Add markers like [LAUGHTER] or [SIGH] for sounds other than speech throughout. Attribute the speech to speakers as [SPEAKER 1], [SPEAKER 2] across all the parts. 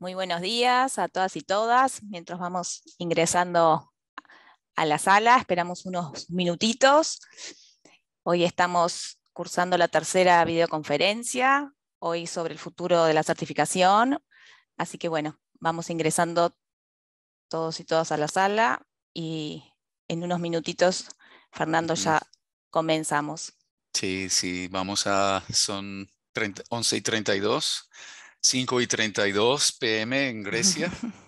[SPEAKER 1] Muy buenos días a todas y todas. Mientras vamos ingresando a la sala, esperamos unos minutitos. Hoy estamos cursando la tercera videoconferencia, hoy sobre el futuro de la certificación. Así que bueno, vamos ingresando todos y todas a la sala y en unos minutitos, Fernando, ya comenzamos.
[SPEAKER 2] Sí, sí, vamos a, son 30, 11 y 32. 5 y 32 pm en Grecia [LAUGHS]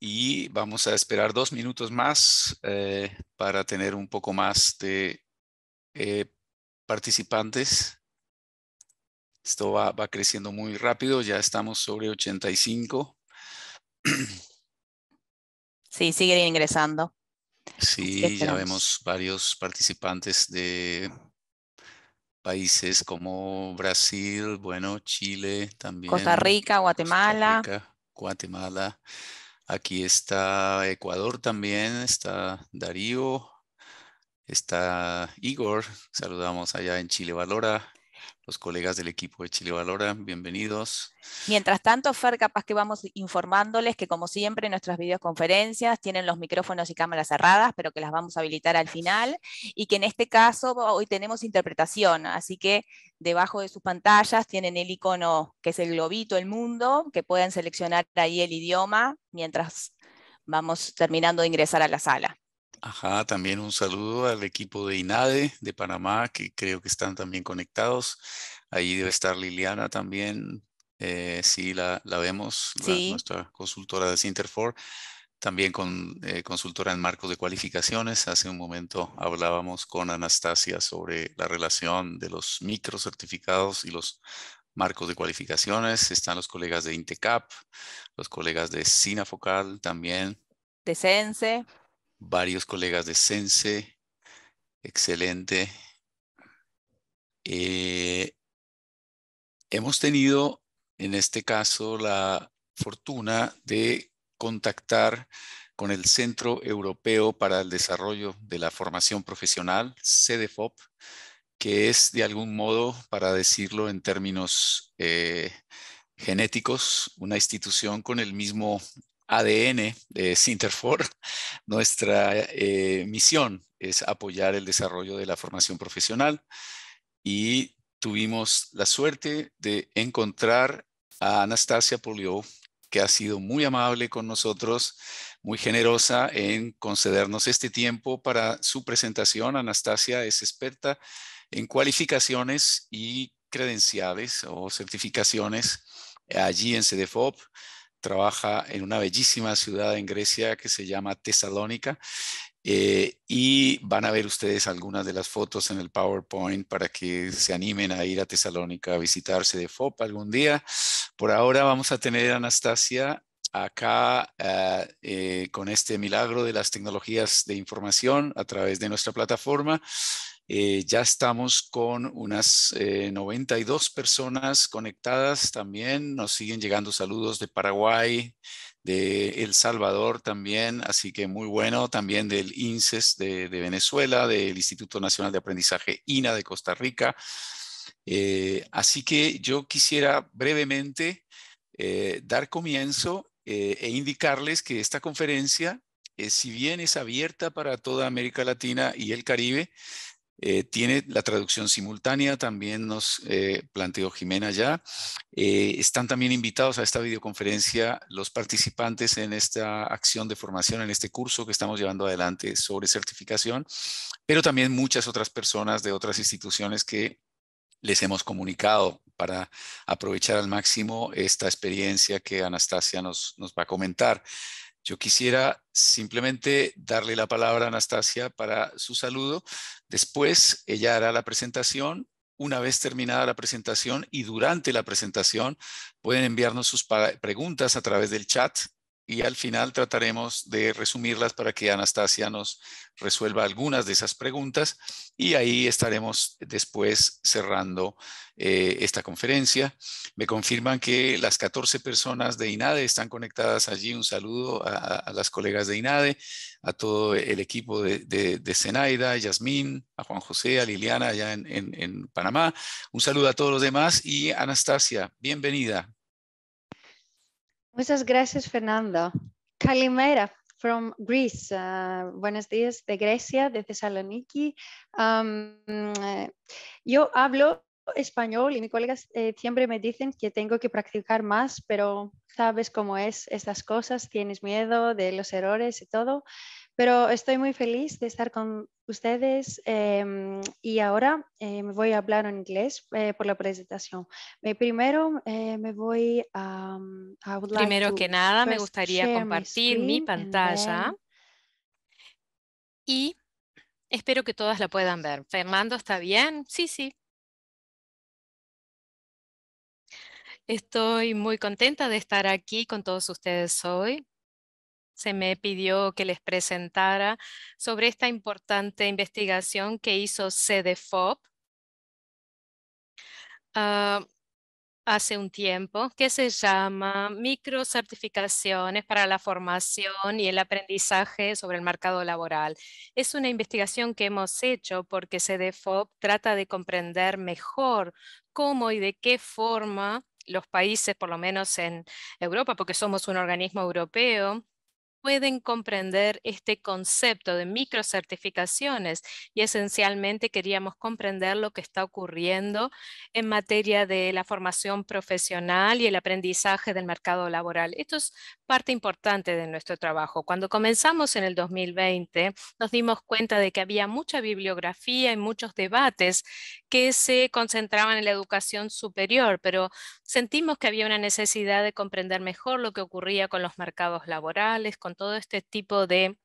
[SPEAKER 2] y vamos a esperar dos minutos más eh, para tener un poco más de eh, participantes. Esto va, va creciendo muy rápido, ya estamos sobre 85. [CLEARS THROAT]
[SPEAKER 1] Sí, siguen ingresando. Sí, ya vemos
[SPEAKER 2] varios participantes de países como Brasil, bueno, Chile también. Costa
[SPEAKER 1] Rica, Guatemala.
[SPEAKER 2] Guatemala. Aquí está Ecuador también, está Darío, está Igor, saludamos allá en Chile Valora, los colegas del equipo de Chile Valora. Bienvenidos.
[SPEAKER 1] Mientras tanto, Fer, capaz que vamos informándoles que, como siempre, nuestras videoconferencias tienen los micrófonos y cámaras cerradas, pero que las vamos a habilitar al final. Y que en este caso, hoy tenemos interpretación, así que debajo de sus pantallas tienen el icono que es el globito, el mundo, que pueden seleccionar ahí el idioma mientras vamos terminando de ingresar a la sala.
[SPEAKER 2] Ajá, también un saludo al equipo de INADE de Panamá, que creo que están también conectados. Ahí debe estar Liliana también. Eh, sí, la, la vemos, nuestra consultora de Sinterfor, también con, eh, consultora en marcos de cualificaciones. Hace un momento hablábamos con Anastasia sobre la relación de los microcertificados y los marcos de cualificaciones. Están los colegas de INTECAP, los colegas de SINAFOCAL también.
[SPEAKER 1] De CENSE
[SPEAKER 2] varios colegas de Sense. Excelente. Eh, hemos tenido en este caso la fortuna de contactar con el Centro Europeo para el Desarrollo de la Formación Profesional, CDFOP, que es de algún modo, para decirlo en términos eh, genéticos, una institución con el mismo ADN de Cinterfor [LAUGHS] nuestra eh, misión es apoyar el desarrollo de la formación profesional y tuvimos la suerte de encontrar a Anastasia Polio, que ha sido muy amable con nosotros, muy generosa en concedernos este tiempo para su presentación. Anastasia es experta en cualificaciones y credenciales o certificaciones allí en CDFOP trabaja en una bellísima ciudad en Grecia que se llama Tesalónica. Eh, y van a ver ustedes algunas de las fotos en el PowerPoint para que se animen a ir a Tesalónica a visitarse de FOP algún día. Por ahora vamos a tener a Anastasia acá ah, eh, con este milagro de las tecnologías de información a través de nuestra plataforma. Eh, ya estamos con unas 92 eh, personas conectadas también. Nos siguen llegando saludos de Paraguay, de El Salvador también, así que muy bueno, también del INSES de, Venezuela, del Instituto Nacional de Aprendizaje INA de Costa Rica. Eh, así que yo quisiera brevemente dar comienzo e indicarles que esta conferencia, si bien es abierta para toda América Latina y el Caribe, eh, tiene la traducción simultánea, también nos eh, planteó Jimena ya. Eh, están también invitados a esta videoconferencia los participantes en esta acción de formación, en este curso que estamos llevando adelante sobre certificación, pero también muchas otras personas de otras instituciones que les hemos comunicado para aprovechar al máximo esta experiencia que Anastasia nos va a comentar. Yo quisiera simplemente darle la palabra a Anastasia para su saludo. Después ella hará la presentación. Una vez terminada la presentación y durante la presentación, pueden enviarnos sus preguntas a través del chat y al final trataremos de resumirlas para que Anastasia nos resuelva algunas de esas preguntas y ahí estaremos después cerrando eh, esta conferencia. Me confirman que las 14 personas de INADE están conectadas allí. Un saludo a, las colegas de INADE, a todo el equipo de, de, a Yasmín, a Juan José, a Liliana ya en Panamá. Un saludo a todos los demás y Anastasia, bienvenida.
[SPEAKER 3] Muchas gracias, Fernando.
[SPEAKER 4] Kalimera from Greece. Ah, buenos días de Grecia, de Thessaloniki. Eh, yo hablo español y mis colegas
[SPEAKER 3] eh, siempre me dicen que tengo que practicar más, pero sabes cómo es estas cosas, tienes miedo de los errores y todo. Pero estoy muy feliz de estar con
[SPEAKER 4] ustedes em, y ahora me em, voy a hablar en inglés eh, por la presentación. primero eh, me voy a... Mm, primero que nada, me gustaría compartir mi pantalla
[SPEAKER 3] y espero que todas la puedan ver. Fernando, ¿está bien? Sí, sí. Estoy muy contenta de estar aquí con todos ustedes hoy se me pidió que les presentara sobre esta importante investigación que hizo CDFOP ah, hace un tiempo, que se llama Microcertificaciones para la formación y el aprendizaje sobre el mercado laboral. Es una investigación que hemos hecho porque CDFOP trata de comprender mejor cómo y de qué forma los países, por lo menos en Europa, porque somos un organismo europeo, pueden comprender este concepto de microcertificaciones y esencialmente queríamos comprender lo que está ocurriendo en materia de la formación profesional y el aprendizaje del mercado laboral. Esto es parte importante de nuestro trabajo. Cuando comenzamos en el 2020, nos dimos cuenta de que había mucha bibliografía y muchos debates que se concentraban en la educación superior, pero sentimos que había una necesidad de comprender mejor lo que ocurría con los mercados laborales, con todo este tipo de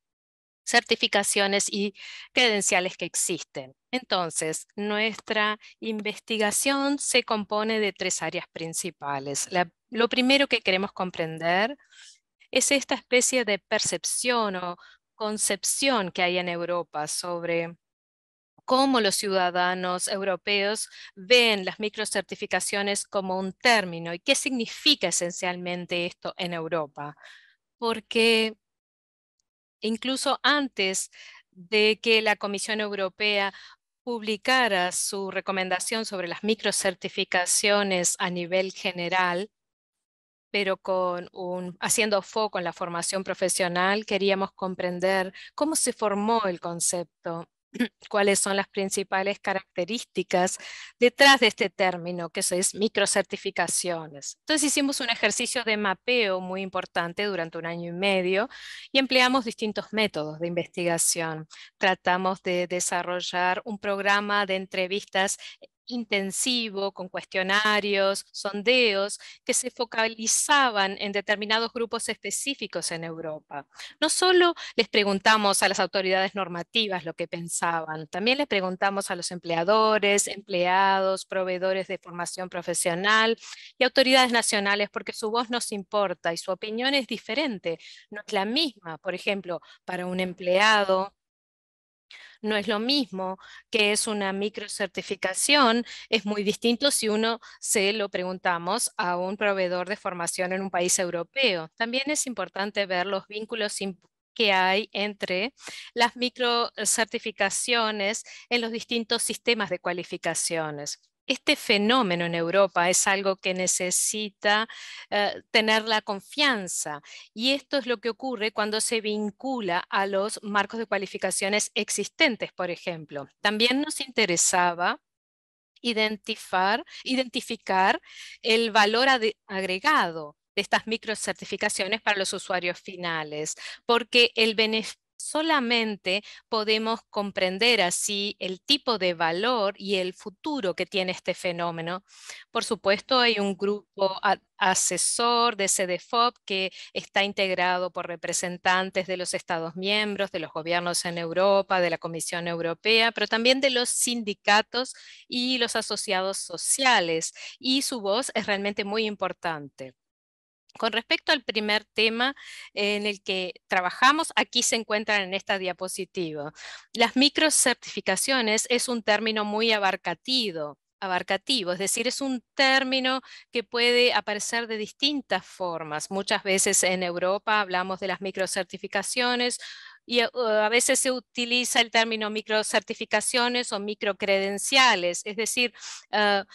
[SPEAKER 3] certificaciones y credenciales que existen. Entonces, nuestra investigación se compone de tres áreas principales. lo primero que queremos comprender es esta especie de percepción o concepción que hay en Europa sobre cómo los ciudadanos europeos ven las microcertificaciones como un término y qué significa esencialmente esto en Europa porque incluso antes de que la Comisión Europea publicara su recomendación sobre las microcertificaciones a nivel general, pero con haciendo foco en la formación profesional, queríamos comprender cómo se formó el concepto cuáles son las principales características detrás de este término, que es microcertificaciones. Entonces hicimos un ejercicio de mapeo muy importante durante un año y medio y empleamos distintos métodos de investigación. Tratamos de desarrollar un programa de entrevistas intensivo, con cuestionarios, sondeos, que se focalizaban en determinados grupos específicos en Europa. No solo les preguntamos a las autoridades normativas lo que pensaban, también les preguntamos a los empleadores, empleados, proveedores de formación profesional y autoridades nacionales, porque su voz nos importa y su opinión es diferente, no es la misma, por ejemplo, para un empleado no es lo mismo que es una microcertificación, es muy distinto si uno se lo preguntamos a un proveedor de formación en un país europeo. También es importante ver los vínculos que hay entre las microcertificaciones en los distintos sistemas de cualificaciones este fenómeno en Europa es algo que necesita eh, tener la confianza y esto es lo que ocurre cuando se vincula a los marcos de cualificaciones existentes, por ejemplo. También nos interesaba identificar, identificar el valor agregado de estas microcertificaciones para los usuarios finales, porque el beneficio solamente podemos comprender así el tipo de valor y el futuro que tiene este fenómeno. Por supuesto, hay un grupo asesor de CDFOP que está integrado por representantes de los Estados miembros, de los gobiernos en Europa, de la Comisión Europea, pero también de los sindicatos y los asociados sociales. Y su voz es realmente muy importante. Con respecto al primer tema en el que trabajamos, aquí se encuentran en esta diapositiva. Las microcertificaciones es un término muy abarcativo, abarcativo, es decir, es un término que puede aparecer de distintas formas. Muchas veces en Europa hablamos de las microcertificaciones, y uh, a veces se utiliza el término microcertificaciones o microcredenciales, es decir, uh,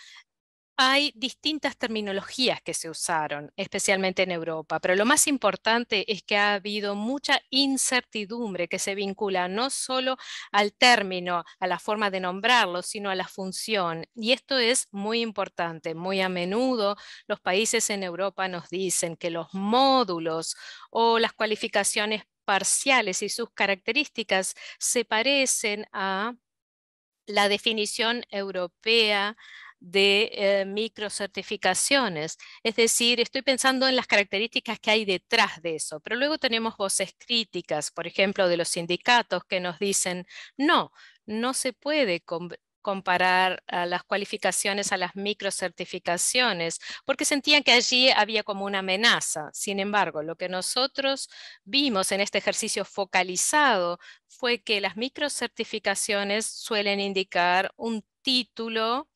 [SPEAKER 3] hay distintas terminologías que se usaron, especialmente en Europa, pero lo más importante es que ha habido mucha incertidumbre que se vincula no solo al término, a la forma de nombrarlo, sino a la función. Y esto es muy importante. Muy a menudo los países en Europa nos dicen que los módulos o las cualificaciones parciales y sus características se parecen a la definición europea de eh, microcertificaciones. Es decir, estoy pensando en las características que hay detrás de eso, pero luego tenemos voces críticas, por ejemplo, de los sindicatos que nos dicen, no, no se puede comparar a las cualificaciones a las microcertificaciones, porque sentían que allí había como una amenaza. Sin embargo, lo que nosotros vimos en este ejercicio focalizado fue que las microcertificaciones suelen indicar un título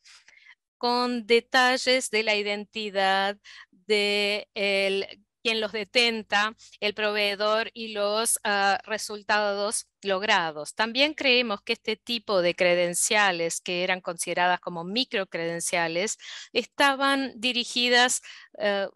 [SPEAKER 3] con detalles de la identidad de el, quien los detenta, el proveedor y los ah, resultados logrados. También creemos que este tipo de credenciales, que eran consideradas como micro credenciales estaban dirigidas eh,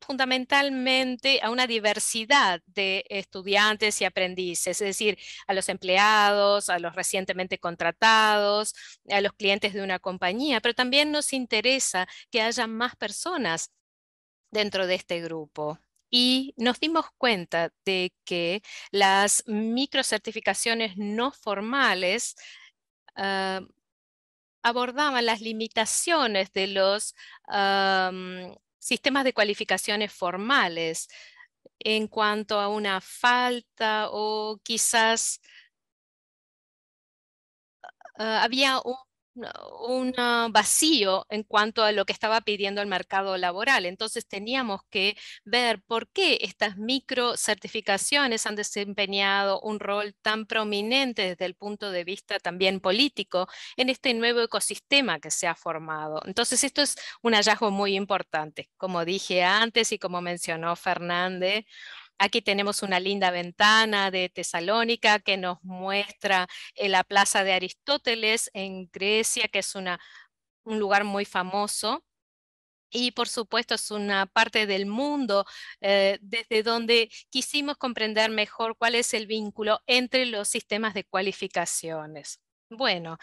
[SPEAKER 3] fundamentalmente a una diversidad de estudiantes y aprendices, es decir, a los empleados, a los recientemente contratados, a los clientes de una compañía, pero también nos interesa que haya más personas dentro de este grupo y nos dimos cuenta de que las microcertificaciones no formales ah, abordaban las limitaciones de los ah, sistemas de cualificaciones formales en cuanto a una falta o quizás ah, había un un ah, vacío en cuanto a lo que estaba pidiendo el mercado laboral. Entonces teníamos que ver por qué estas micro certificaciones han desempeñado un rol tan prominente desde el punto de vista también político en este nuevo ecosistema que se ha formado. Entonces esto es un hallazgo muy importante, como dije antes y como mencionó Fernández. Aquí tenemos una linda ventana de Tesalónica que nos muestra eh, la plaza de Aristóteles en Grecia, que es un lugar muy famoso y por supuesto es una parte del mundo eh, desde donde quisimos comprender mejor cuál es el vínculo entre los sistemas de cualificaciones. Bueno,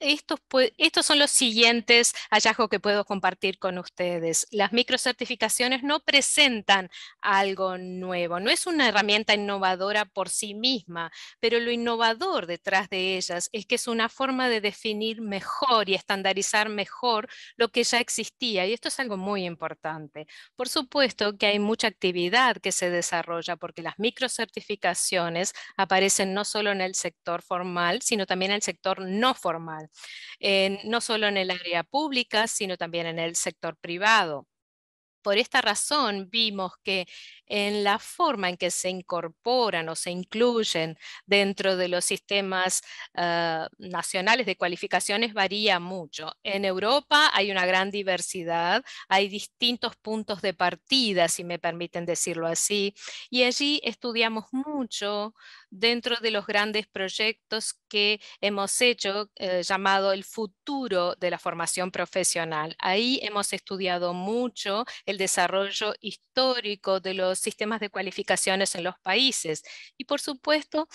[SPEAKER 3] estos, estos, son los siguientes hallazgos que puedo compartir con ustedes. Las microcertificaciones no presentan algo nuevo, no es una herramienta innovadora por sí misma, pero lo innovador detrás de ellas es que es una forma de definir mejor y estandarizar mejor lo que ya existía, y esto es algo muy importante. Por supuesto que hay mucha actividad que se desarrolla porque las microcertificaciones aparecen no solo en el sector formal, sino también en el sector no formal no solo en el área pública, sino también en el sector privado. Por esta razón vimos que en la forma en que se incorporan o se incluyen dentro de los sistemas ah, nacionales de cualificaciones varía mucho. En Europa hay una gran diversidad, hay distintos puntos de partida, si me permiten decirlo así, y allí estudiamos mucho dentro de los grandes proyectos que hemos hecho eh, llamado el futuro de la formación profesional. Ahí hemos estudiado mucho el desarrollo histórico de los sistemas de cualificaciones en los países y por supuesto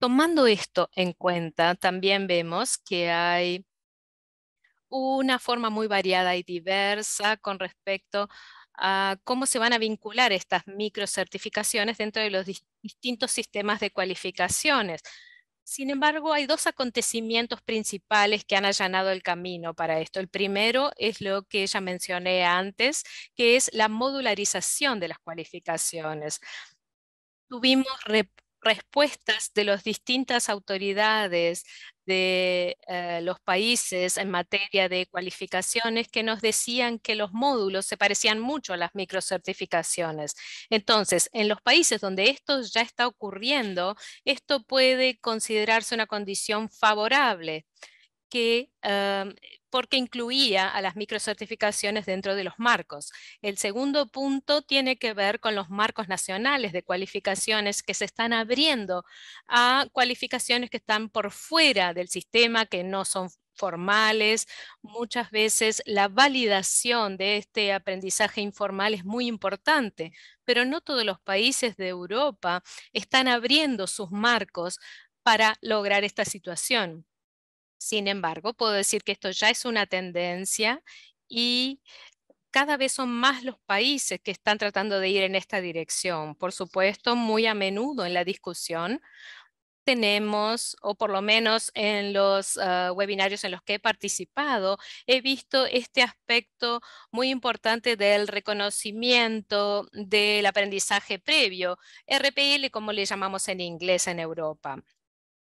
[SPEAKER 3] Tomando esto en cuenta, también vemos que hay una forma muy variada y diversa con respecto cómo se van a vincular estas microcertificaciones dentro de los distintos sistemas de cualificaciones. Sin embargo, hay dos acontecimientos principales que han allanado el camino para esto. El primero es lo que ya mencioné antes, que es la modularización de las cualificaciones. Tuvimos respuestas de las distintas autoridades de eh, los países en materia de cualificaciones que nos decían que los módulos se parecían mucho a las microcertificaciones. Entonces, en los países donde esto ya está ocurriendo, esto puede considerarse una condición favorable que eh, porque incluía a las microcertificaciones dentro de los marcos. El segundo punto tiene que ver con los marcos nacionales de cualificaciones que se están abriendo a cualificaciones que están por fuera del sistema, que no son formales. Muchas veces la validación de este aprendizaje informal es muy importante, pero no todos los países de Europa están abriendo sus marcos para lograr esta situación. Sin embargo, puedo decir que esto ya es una tendencia y cada vez son más los países que están tratando de ir en esta dirección. Por supuesto, muy a menudo en la discusión tenemos, o por lo menos en los ah, webinarios en los que he participado, he visto este aspecto muy importante del reconocimiento del aprendizaje previo, RPL como le llamamos en inglés en Europa.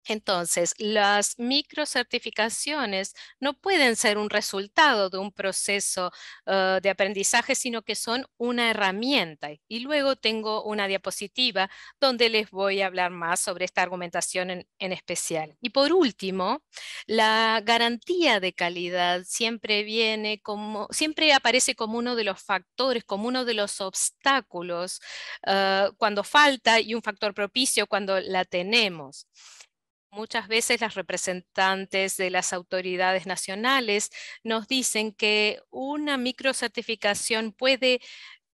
[SPEAKER 3] Entonces, las microcertificaciones no pueden ser un resultado de un proceso ah, de aprendizaje, sino que son una herramienta. Y luego tengo una diapositiva donde les voy a hablar más sobre esta argumentación en, especial. Y por último, la garantía de calidad siempre viene como, siempre aparece como uno de los factores, como uno de los obstáculos ah, cuando falta y un factor propicio cuando la tenemos. Muchas veces las representantes de las autoridades nacionales nos dicen que una microcertificación puede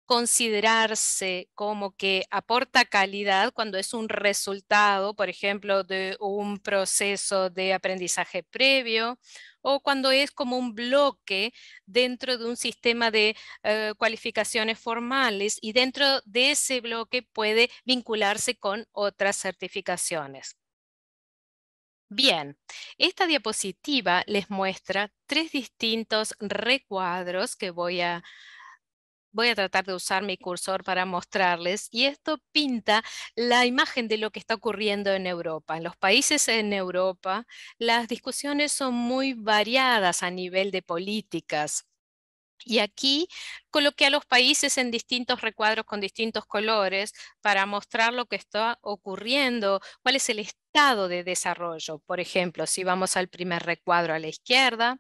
[SPEAKER 3] considerarse como que aporta calidad cuando es un resultado, por ejemplo, de un proceso de aprendizaje previo o cuando es como un bloque dentro de un sistema de eh, cualificaciones formales y dentro de ese bloque puede vincularse con otras certificaciones. Bien, esta diapositiva les muestra tres distintos recuadros que voy a, voy a tratar de usar mi cursor para mostrarles y esto pinta la imagen de lo que está ocurriendo en Europa. En los países en Europa las discusiones son muy variadas a nivel de políticas. Y aquí coloqué a los países en distintos recuadros con distintos colores para mostrar lo que está ocurriendo, cuál es el estado de desarrollo. Por ejemplo, si vamos al primer recuadro a la izquierda,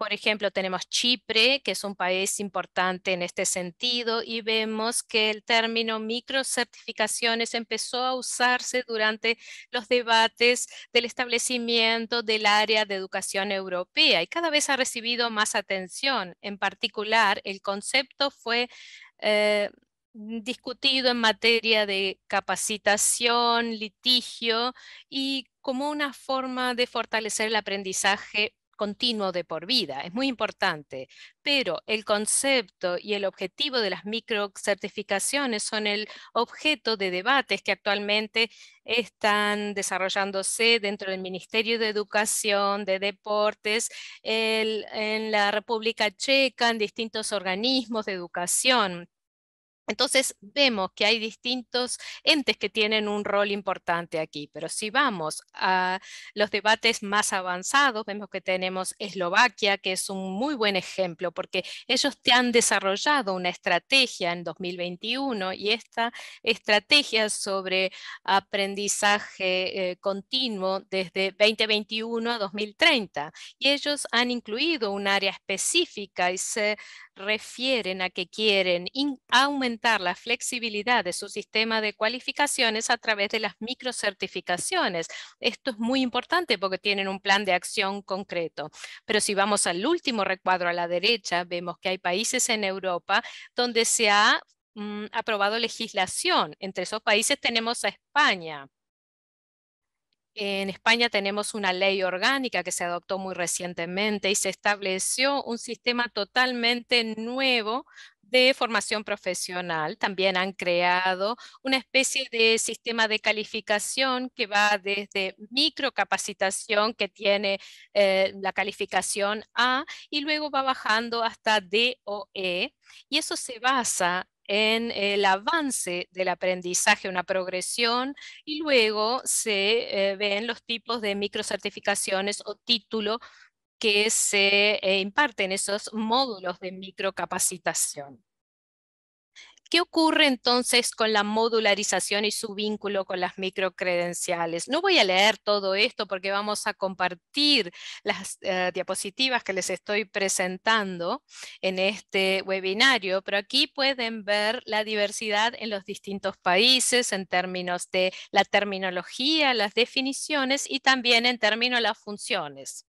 [SPEAKER 3] por ejemplo, tenemos Chipre, que es un país importante en este sentido, y vemos que el término microcertificaciones empezó a usarse durante los debates del establecimiento del área de educación europea y cada vez ha recibido más atención. En particular, el concepto fue... Eh, discutido en materia de capacitación, litigio y como una forma de fortalecer el aprendizaje continuo de por vida, es muy importante, pero el concepto y el objetivo de las microcertificaciones son el objeto de debates que actualmente están desarrollándose dentro del Ministerio de Educación, de Deportes, en la República Checa, en distintos organismos de educación entonces vemos que hay distintos entes que tienen un rol importante aquí, pero si vamos a los debates más avanzados, vemos que tenemos Eslovaquia, que es un muy buen ejemplo, porque ellos te han desarrollado una estrategia en 2021 y esta estrategia sobre aprendizaje eh, continuo desde 2021 a 2030. Y ellos han incluido un área específica y se refieren a que quieren aumentar la flexibilidad de su sistema de cualificaciones a través de las microcertificaciones. Esto es muy importante porque tienen un plan de acción concreto. Pero si vamos al último recuadro a la derecha, vemos que hay países en Europa donde se ha mm, aprobado legislación. Entre esos países tenemos a España. En España tenemos una ley orgánica que se adoptó muy recientemente y se estableció un sistema totalmente nuevo de formación profesional. También han creado una especie de sistema de calificación que va desde microcapacitación, que tiene eh, la calificación A, y luego va bajando hasta D o E, Y eso se basa en el avance del aprendizaje, una progresión, y luego se eh, ven los tipos de microcertificaciones o título que se eh, imparten esos módulos de microcapacitación. ¿Qué ocurre entonces con la modularización y su vínculo con las microcredenciales? No voy a leer todo esto porque vamos a compartir las eh, diapositivas que les estoy presentando en este webinario, pero aquí pueden ver la diversidad en los distintos países en términos de la terminología, las definiciones y también en términos de las funciones.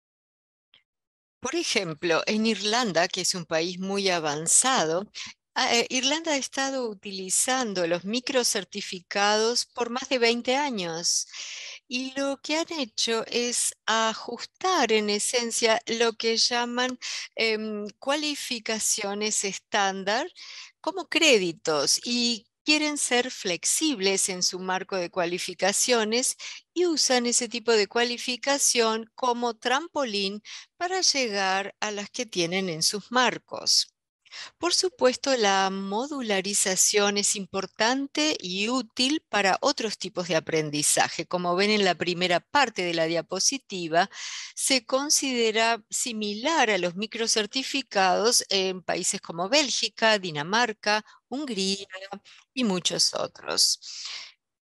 [SPEAKER 4] Por ejemplo, en Irlanda, que es un país muy avanzado, ah, eh, Irlanda ha estado utilizando los microcertificados por más de 20 años y lo que han hecho es ajustar en esencia lo que llaman em, cualificaciones estándar como créditos y quieren ser flexibles en su marco de cualificaciones y usan ese tipo de cualificación como trampolín para llegar a las que tienen en sus marcos. Por supuesto, la modularización es importante y útil para otros tipos de aprendizaje. Como ven en la primera parte de la diapositiva, se considera similar a los microcertificados en países como Bélgica, Dinamarca, Hungría y muchos otros.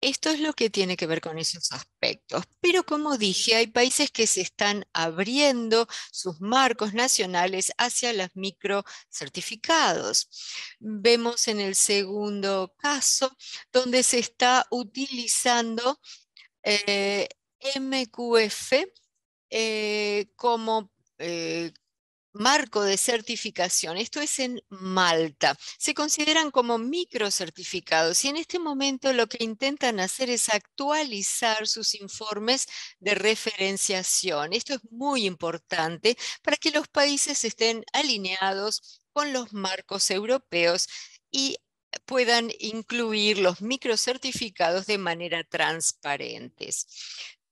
[SPEAKER 4] Esto es lo que tiene que ver con esos aspectos. Pero como dije, hay países que se están abriendo sus marcos nacionales hacia los microcertificados. Vemos en el segundo caso donde se está utilizando eh, MQF eh, como eh, marco de certificación. Esto es en Malta. Se consideran como microcertificados y en este momento lo que intentan hacer es actualizar sus informes de referenciación. Esto es muy importante para que los países estén alineados con los marcos europeos y puedan incluir los microcertificados de manera transparentes.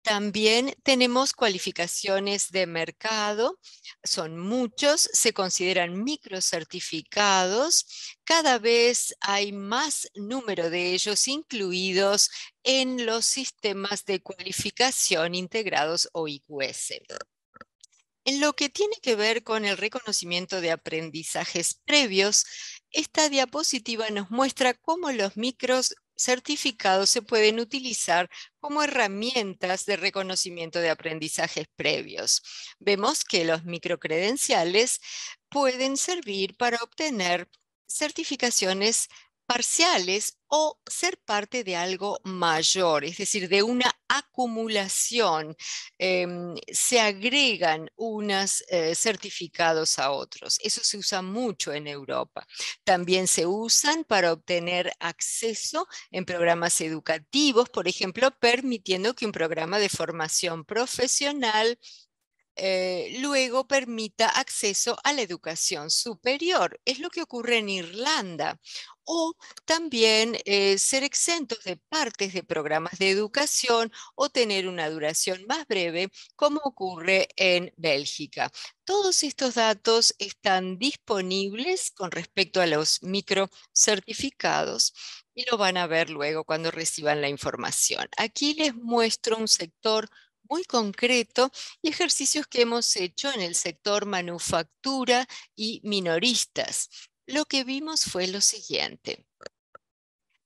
[SPEAKER 4] También tenemos cualificaciones de mercado, son muchos, se consideran microcertificados, cada vez hay más número de ellos incluidos en los sistemas de cualificación integrados o IQS. En lo que tiene que ver con el reconocimiento de aprendizajes previos, esta diapositiva nos muestra cómo los micros certificados se pueden utilizar como herramientas de reconocimiento de aprendizajes previos. Vemos que los microcredenciales pueden servir para obtener certificaciones parciales o ser parte de algo mayor, es decir, de una acumulación. Em, se agregan unos eh, certificados a otros. Eso se usa mucho en Europa. También se usan para obtener acceso en programas educativos, por ejemplo, permitiendo que un programa de formación profesional eh, luego permita acceso a la educación superior. Es lo que ocurre en Irlanda. O también eh, ser exentos de partes de programas de educación o tener una duración más breve, como ocurre en Bélgica. Todos estos datos están disponibles con respecto a los microcertificados y lo van a ver luego cuando reciban la información. Aquí les muestro un sector muy concreto y ejercicios que hemos hecho en el sector manufactura y minoristas. Lo que vimos fue lo siguiente.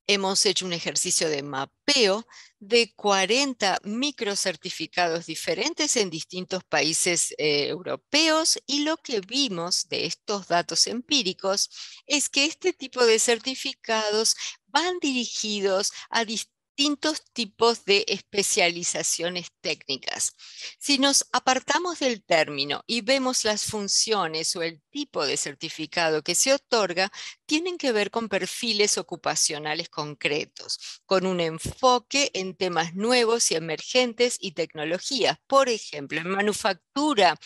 [SPEAKER 4] Hemos hecho un ejercicio de mapeo de 40 microcertificados diferentes en distintos países eh, europeos y lo que vimos de estos datos empíricos es que este tipo de certificados van dirigidos a distintos distintos tipos de especializaciones técnicas. Si nos apartamos del término y vemos las funciones o el tipo de certificado que se otorga, tienen que ver con perfiles ocupacionales concretos, con un enfoque en temas nuevos y emergentes y tecnologías, por ejemplo, en manufactura,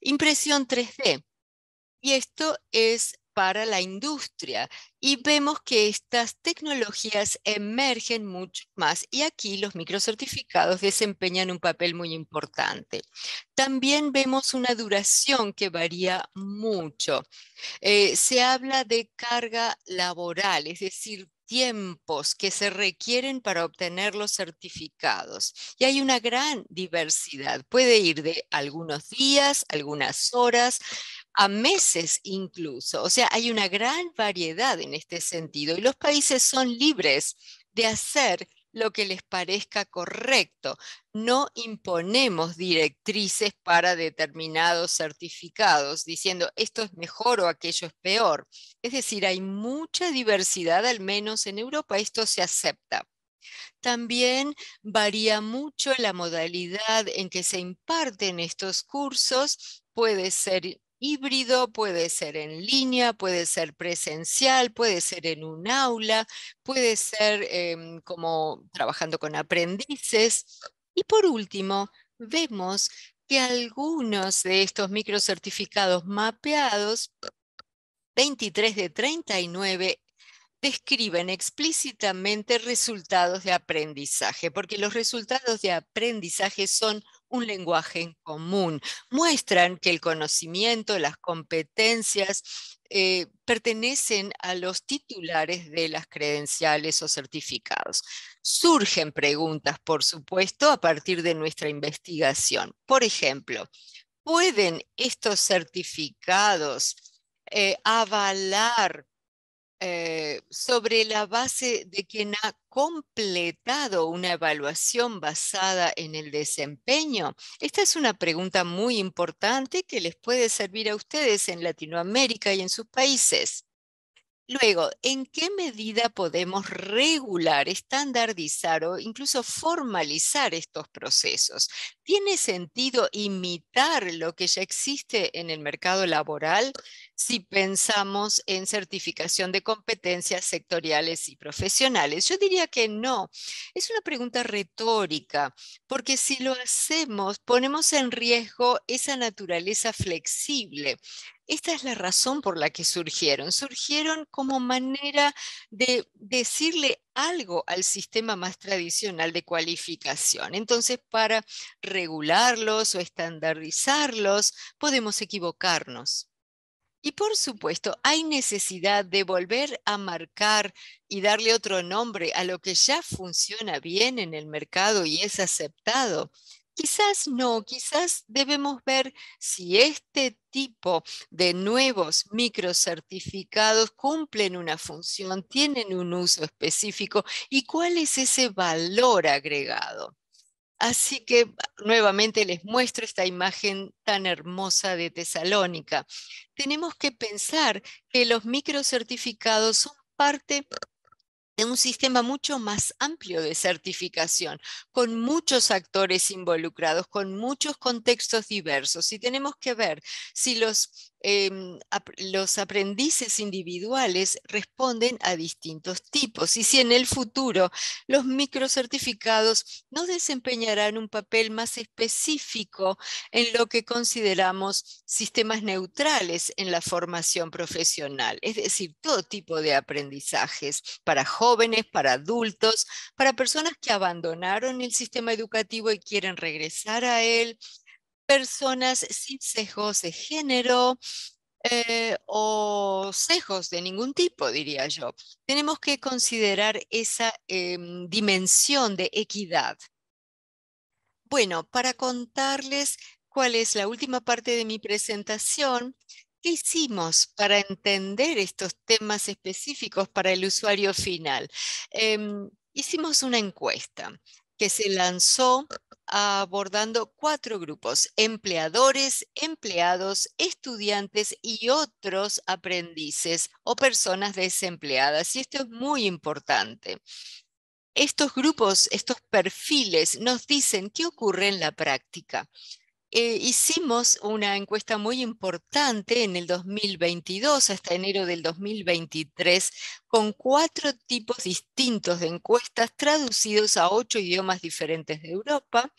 [SPEAKER 4] impresión 3D. Y esto es para la industria y vemos que estas tecnologías emergen mucho más y aquí los microcertificados desempeñan un papel muy importante. También vemos una duración que varía mucho. Eh, se habla de carga laboral, es decir, tiempos que se requieren para obtener los certificados. Y hay una gran diversidad. Puede ir de algunos días, algunas horas, a meses incluso. O sea, hay una gran variedad en este sentido y los países son libres de hacer lo que les parezca correcto. No imponemos directrices para determinados certificados diciendo esto es mejor o aquello es peor. Es decir, hay mucha diversidad, al menos en Europa esto se acepta. También varía mucho la modalidad en que se imparten estos cursos. Puede ser híbrido, puede ser en línea, puede ser presencial, puede ser en un aula, puede ser em, como trabajando con aprendices. Y por último, vemos que algunos de estos microcertificados mapeados, 23 de 39, describen explícitamente resultados de aprendizaje, porque los resultados de aprendizaje son un lenguaje en común. Muestran que el conocimiento, las competencias eh, pertenecen a los titulares de las credenciales o certificados. Surgen preguntas, por supuesto, a partir de nuestra investigación. Por ejemplo, ¿pueden estos certificados eh, avalar eh, sobre la base de quien ha completado una evaluación basada en el desempeño? Esta es una pregunta muy importante que les puede servir a ustedes en Latinoamérica y en sus países. Luego, ¿en qué medida podemos regular, estandarizar o incluso formalizar estos procesos? ¿Tiene sentido imitar lo que ya existe en el mercado laboral si pensamos en certificación de competencias sectoriales y profesionales? Yo diría que no. Es una pregunta retórica, porque si lo hacemos, ponemos en riesgo esa naturaleza flexible esta es la razón por la que surgieron. Surgieron como manera de decirle algo al sistema más tradicional de cualificación. Entonces, para regularlos o estandarizarlos, podemos equivocarnos. Y por supuesto, hay necesidad de volver a marcar y darle otro nombre a lo que ya funciona bien en el mercado y es aceptado. Quizás no, quizás debemos ver si este tipo de nuevos microcertificados cumplen una función, tienen un uso específico y cuál es ese valor agregado. Así que nuevamente les muestro esta imagen tan hermosa de Tesalónica. Tenemos que pensar que los microcertificados son parte de un sistema mucho más amplio de certificación, con muchos actores involucrados, con muchos contextos diversos. Y tenemos que ver si los Em, los aprendices individuales responden a distintos tipos y si en el futuro los microcertificados no desempeñarán un papel más específico en lo que consideramos sistemas neutrales en la formación profesional, es decir, todo tipo de aprendizajes para jóvenes, para adultos, para personas que abandonaron el sistema educativo y quieren regresar a él, personas sin sesgos de género eh, o sesgos de ningún tipo, diría yo. Tenemos que considerar esa em, dimensión de equidad. Bueno, para contarles cuál es la última parte de mi presentación, ¿qué hicimos para entender estos temas específicos para el usuario final? Em, hicimos una encuesta que se lanzó abordando cuatro grupos, empleadores, empleados, estudiantes y otros aprendices o personas desempleadas. Y esto es muy importante. Estos grupos, estos perfiles nos dicen qué ocurre en la práctica. Eh, hicimos una encuesta muy importante en el 2022 hasta enero del 2023 con cuatro tipos distintos de encuestas traducidos a ocho idiomas diferentes de Europa.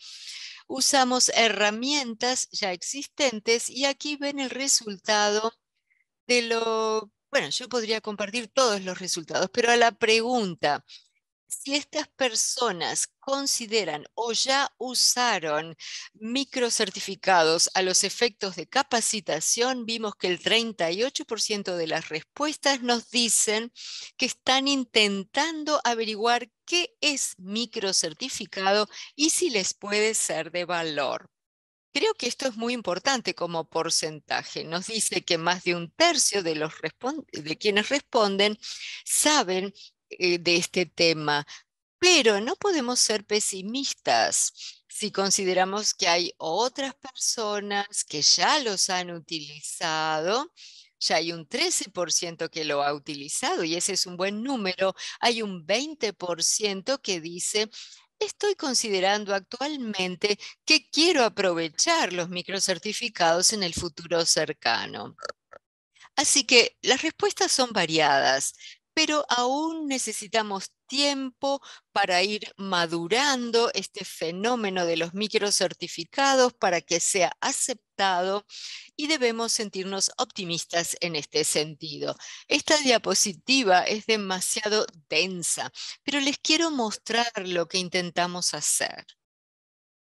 [SPEAKER 4] Usamos herramientas ya existentes y aquí ven el resultado de lo... Bueno, yo podría compartir todos los resultados, pero a la pregunta, si estas personas consideran o ya usaron microcertificados a los efectos de capacitación, vimos que el 38% de las respuestas nos dicen que están intentando averiguar qué es microcertificado y si les puede ser de valor. Creo que esto es muy importante como porcentaje. Nos dice que más de un tercio de, los de quienes responden saben eh, de este tema, pero no podemos ser pesimistas si consideramos que hay otras personas que ya los han utilizado. Ya hay un 13% que lo ha utilizado y ese es un buen número. Hay un 20% que dice, estoy considerando actualmente que quiero aprovechar los microcertificados en el futuro cercano. Así que las respuestas son variadas, pero aún necesitamos tiempo para ir madurando este fenómeno de los microcertificados para que sea aceptado y debemos sentirnos optimistas en este sentido. Esta diapositiva es demasiado densa, pero les quiero mostrar lo que intentamos hacer.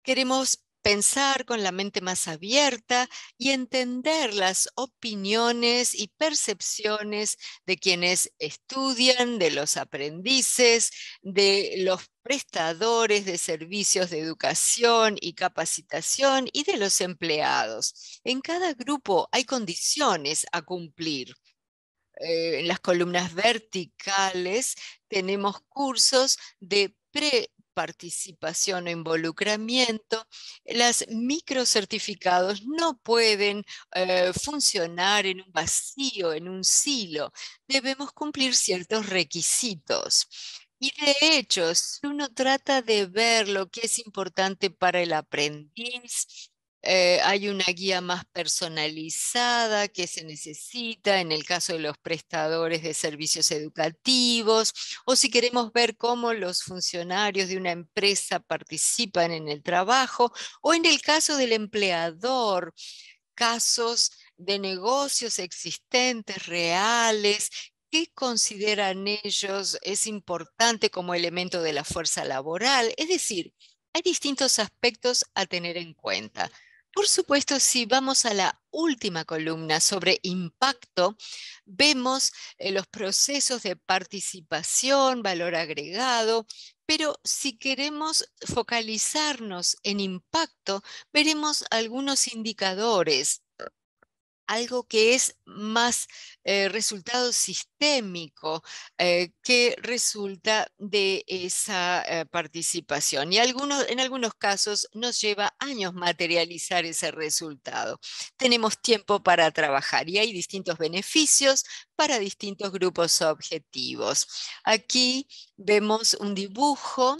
[SPEAKER 4] Queremos pensar con la mente más abierta y entender las opiniones y percepciones de quienes estudian, de los aprendices, de los prestadores de servicios de educación y capacitación y de los empleados. En cada grupo hay condiciones a cumplir. Eh, en las columnas verticales tenemos cursos de pre participación o involucramiento, las microcertificados no pueden eh, funcionar en un vacío, en un silo. Debemos cumplir ciertos requisitos. Y de hecho, si uno trata de ver lo que es importante para el aprendiz, eh, hay una guía más personalizada que se necesita en el caso de los prestadores de servicios educativos, o si queremos ver cómo los funcionarios de una empresa participan en el trabajo, o en el caso del empleador, casos de negocios existentes, reales, ¿Qué consideran ellos es importante como elemento de la fuerza laboral? Es decir, hay distintos aspectos a tener en cuenta. Por supuesto, si vamos a la última columna sobre impacto, vemos eh, los procesos de participación, valor agregado, pero si queremos focalizarnos en impacto, veremos algunos indicadores algo que es más eh, resultado sistémico eh, que resulta de esa eh, participación. Y algunos, en algunos casos nos lleva años materializar ese resultado. Tenemos tiempo para trabajar y hay distintos beneficios para distintos grupos objetivos. Aquí vemos un dibujo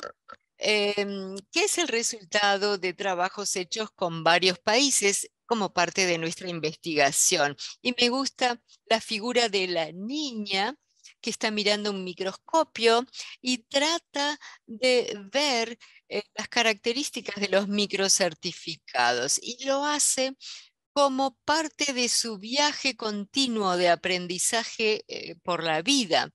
[SPEAKER 4] Em, qué es el resultado de trabajos hechos con varios países como parte de nuestra investigación. Y me gusta la figura de la niña que está mirando un microscopio y trata de ver eh, las características de los microcertificados y lo hace como parte de su viaje continuo de aprendizaje eh, por la vida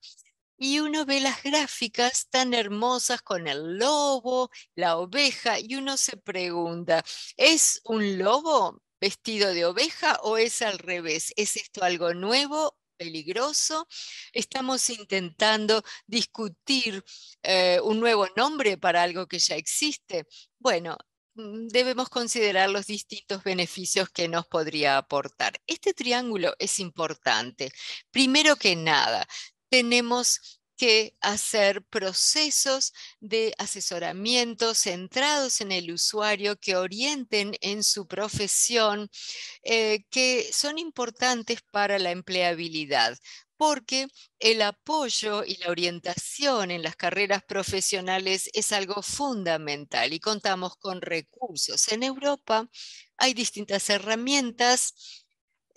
[SPEAKER 4] y uno ve las gráficas tan hermosas con el lobo, la oveja, y uno se pregunta, ¿es un lobo vestido de oveja o es al revés? ¿Es esto algo nuevo peligroso. Estamos intentando discutir eh, un nuevo nombre para algo que ya existe. Bueno, mm, debemos considerar los distintos beneficios que nos podría aportar. Este triángulo es importante. Primero que nada, tenemos que hacer procesos de asesoramiento centrados en el usuario que orienten en su profesión, eh, que son importantes para la empleabilidad porque el apoyo y la orientación en las carreras profesionales es algo fundamental y contamos con recursos. En Europa hay distintas herramientas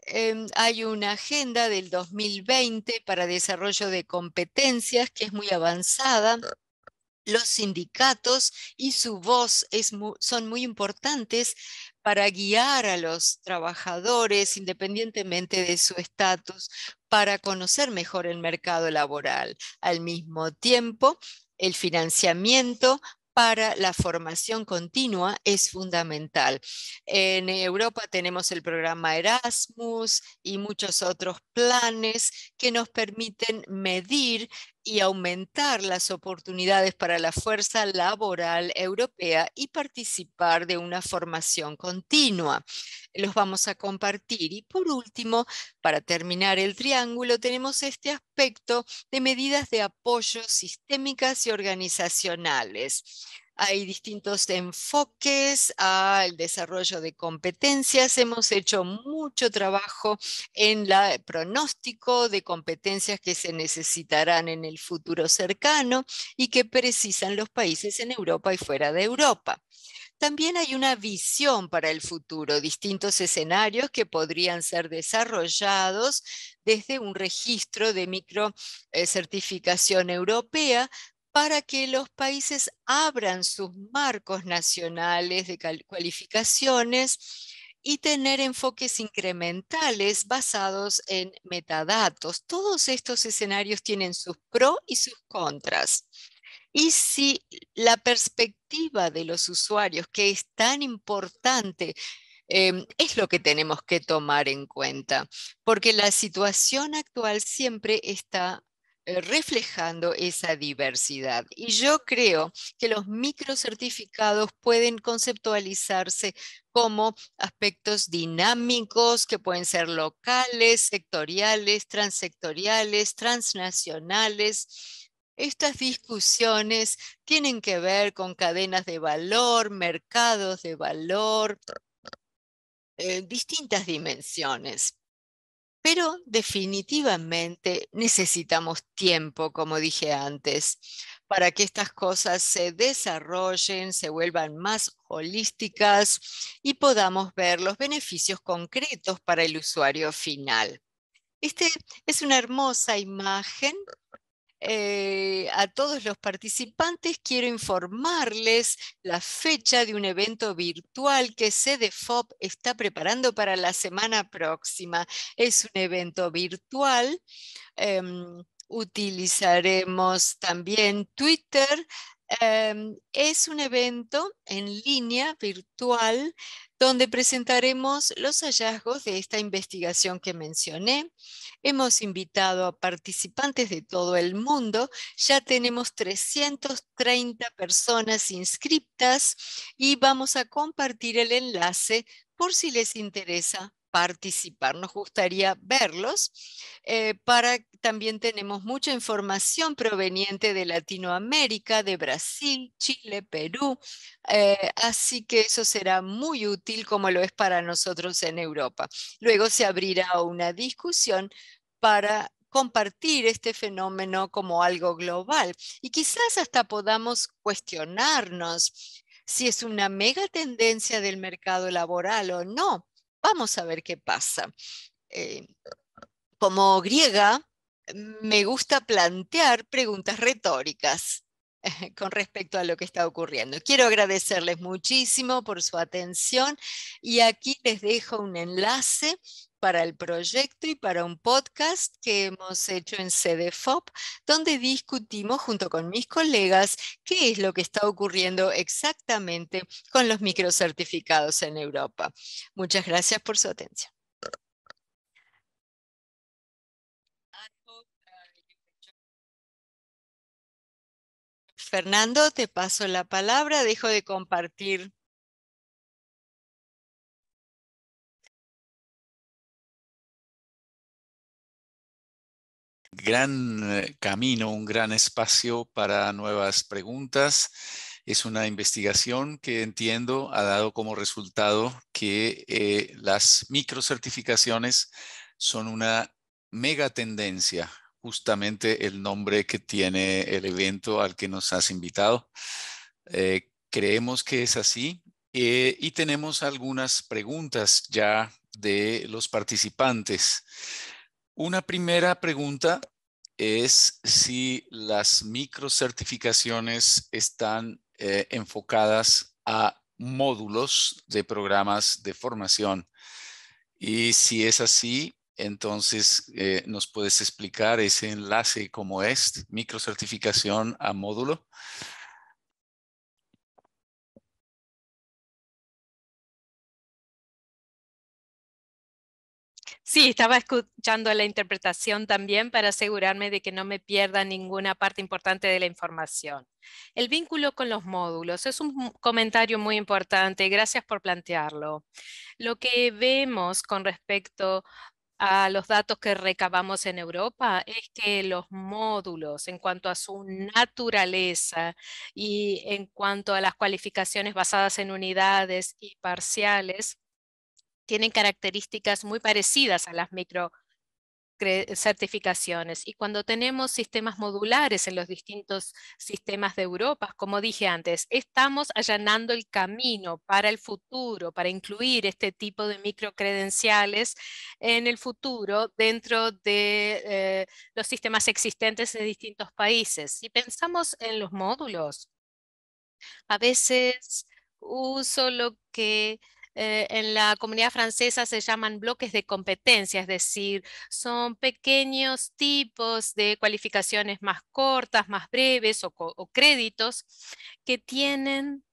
[SPEAKER 4] Em, hay una agenda del 2020 para desarrollo de competencias que es muy avanzada. Los sindicatos y su voz son muy importantes para guiar a los trabajadores independientemente de su estatus para conocer mejor el mercado laboral. Al mismo tiempo, el financiamiento para la formación continua es fundamental. En Europa tenemos el programa Erasmus y muchos otros planes que nos permiten medir y aumentar las oportunidades para la fuerza laboral europea y participar de una formación continua. Los vamos a compartir. Y por último, para terminar el triángulo, tenemos este aspecto de medidas de apoyo sistémicas y organizacionales hay distintos enfoques al desarrollo de competencias. Hemos hecho mucho trabajo en el pronóstico de competencias que se necesitarán en el futuro cercano y que precisan los países en Europa y fuera de Europa. También hay una visión para el futuro, distintos escenarios que podrían ser desarrollados desde un registro de microcertificación europea para que los países abran sus marcos nacionales de cualificaciones y tener enfoques incrementales basados en metadatos. Todos estos escenarios tienen sus pros y sus contras. Y si la perspectiva de los usuarios, que es tan importante, em, es lo que tenemos que tomar en cuenta, porque la situación actual siempre está eh, reflejando esa diversidad. Y yo creo que los microcertificados pueden conceptualizarse como aspectos dinámicos que pueden ser locales, sectoriales, transsectoriales, transnacionales. Estas discusiones tienen que ver con cadenas de valor, mercados de valor, eh, distintas dimensiones pero definitivamente necesitamos tiempo, como dije antes, para que estas cosas se desarrollen, se vuelvan más holísticas y podamos ver los beneficios concretos para el usuario final. Esta es una hermosa imagen eh, a todos los participantes quiero informarles la fecha de un evento virtual que CDFOP está preparando para la semana próxima. Es un evento virtual. Em, utilizaremos también Twitter Em, es un evento en línea virtual donde presentaremos los hallazgos de esta investigación que mencioné. Hemos invitado a participantes de todo el mundo. Ya tenemos 330 personas inscritas y vamos a compartir el enlace por si les interesa participar. Nos gustaría verlos. Eh, para, también tenemos mucha información proveniente de Latinoamérica, de Brasil, Chile, Perú, eh, así que eso será muy útil como lo es para nosotros en Europa. Luego se abrirá una discusión para compartir este fenómeno como algo global y quizás hasta podamos cuestionarnos si es una mega tendencia del mercado laboral o no Vamos a ver qué pasa. Eh, como griega, me gusta plantear preguntas retóricas. [LAUGHS] con respecto a lo que está ocurriendo. Quiero agradecerles muchísimo por su atención y aquí les dejo un enlace para el proyecto y para un podcast que hemos hecho en CDFOP, donde discutimos junto con mis colegas qué es lo que está ocurriendo exactamente con los microcertificados
[SPEAKER 5] en Europa. Muchas gracias por su atención. Fernando, te paso la palabra, dejo de compartir. Gran eh, camino, un gran espacio para nuevas
[SPEAKER 2] preguntas. Es una investigación que entiendo ha dado como resultado que eh, las microcertificaciones son una mega tendencia justamente el nombre que tiene el evento al que nos has invitado. Eh, creemos que es así eh, y tenemos algunas preguntas ya de los participantes. Una primera pregunta es si las microcertificaciones están eh, enfocadas a módulos de programas de formación. Y si es así, entonces, eh, ¿nos puedes explicar ese enlace como es microcertificación a módulo?
[SPEAKER 3] Sí, estaba escuchando la interpretación también para asegurarme de que no me pierda ninguna parte importante de la información. El vínculo con los módulos es un comentario muy importante. Gracias por plantearlo. Lo que vemos con respecto a los datos que recabamos en Europa es que los módulos en cuanto a su naturaleza y en cuanto a las cualificaciones basadas en unidades y parciales tienen características muy parecidas a las micro certificaciones. Y cuando tenemos sistemas modulares en los distintos sistemas de Europa, como dije antes, estamos allanando el camino para el futuro, para incluir este tipo de microcredenciales en el futuro dentro de eh, los sistemas existentes en distintos países. Si pensamos en los módulos, a veces uso lo que eh, en la comunidad francesa se llaman bloques de competencia, es decir, son pequeños tipos de cualificaciones más cortas, más breves o créditos que tienen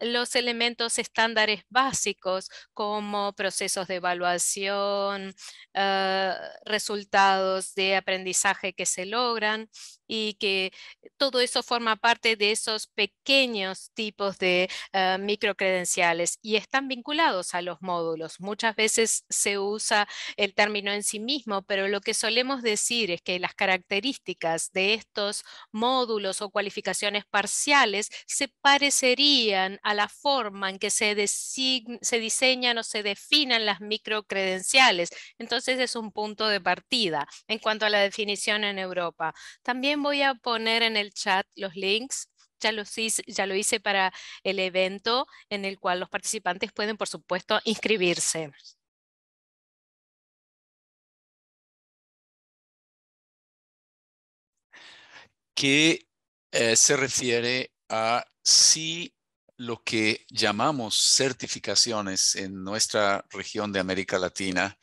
[SPEAKER 3] los elementos estándares básicos como procesos de evaluación, ah, resultados de aprendizaje que se logran y que todo eso forma parte de esos pequeños tipos de ah, microcredenciales y están vinculados a los módulos. Muchas veces se usa el término en sí mismo, pero lo que solemos decir es que las características de estos módulos o cualificaciones parciales se parecerían a la forma en que se, diseñan o se definan las microcredenciales. Entonces es un punto de partida en cuanto a la definición en Europa. También voy a poner en el chat los links ya lo, hice, ya lo hice para el evento en el cual los participantes pueden, por supuesto,
[SPEAKER 5] inscribirse. ¿Qué eh, se
[SPEAKER 2] refiere a si lo que llamamos certificaciones en nuestra región de América Latina,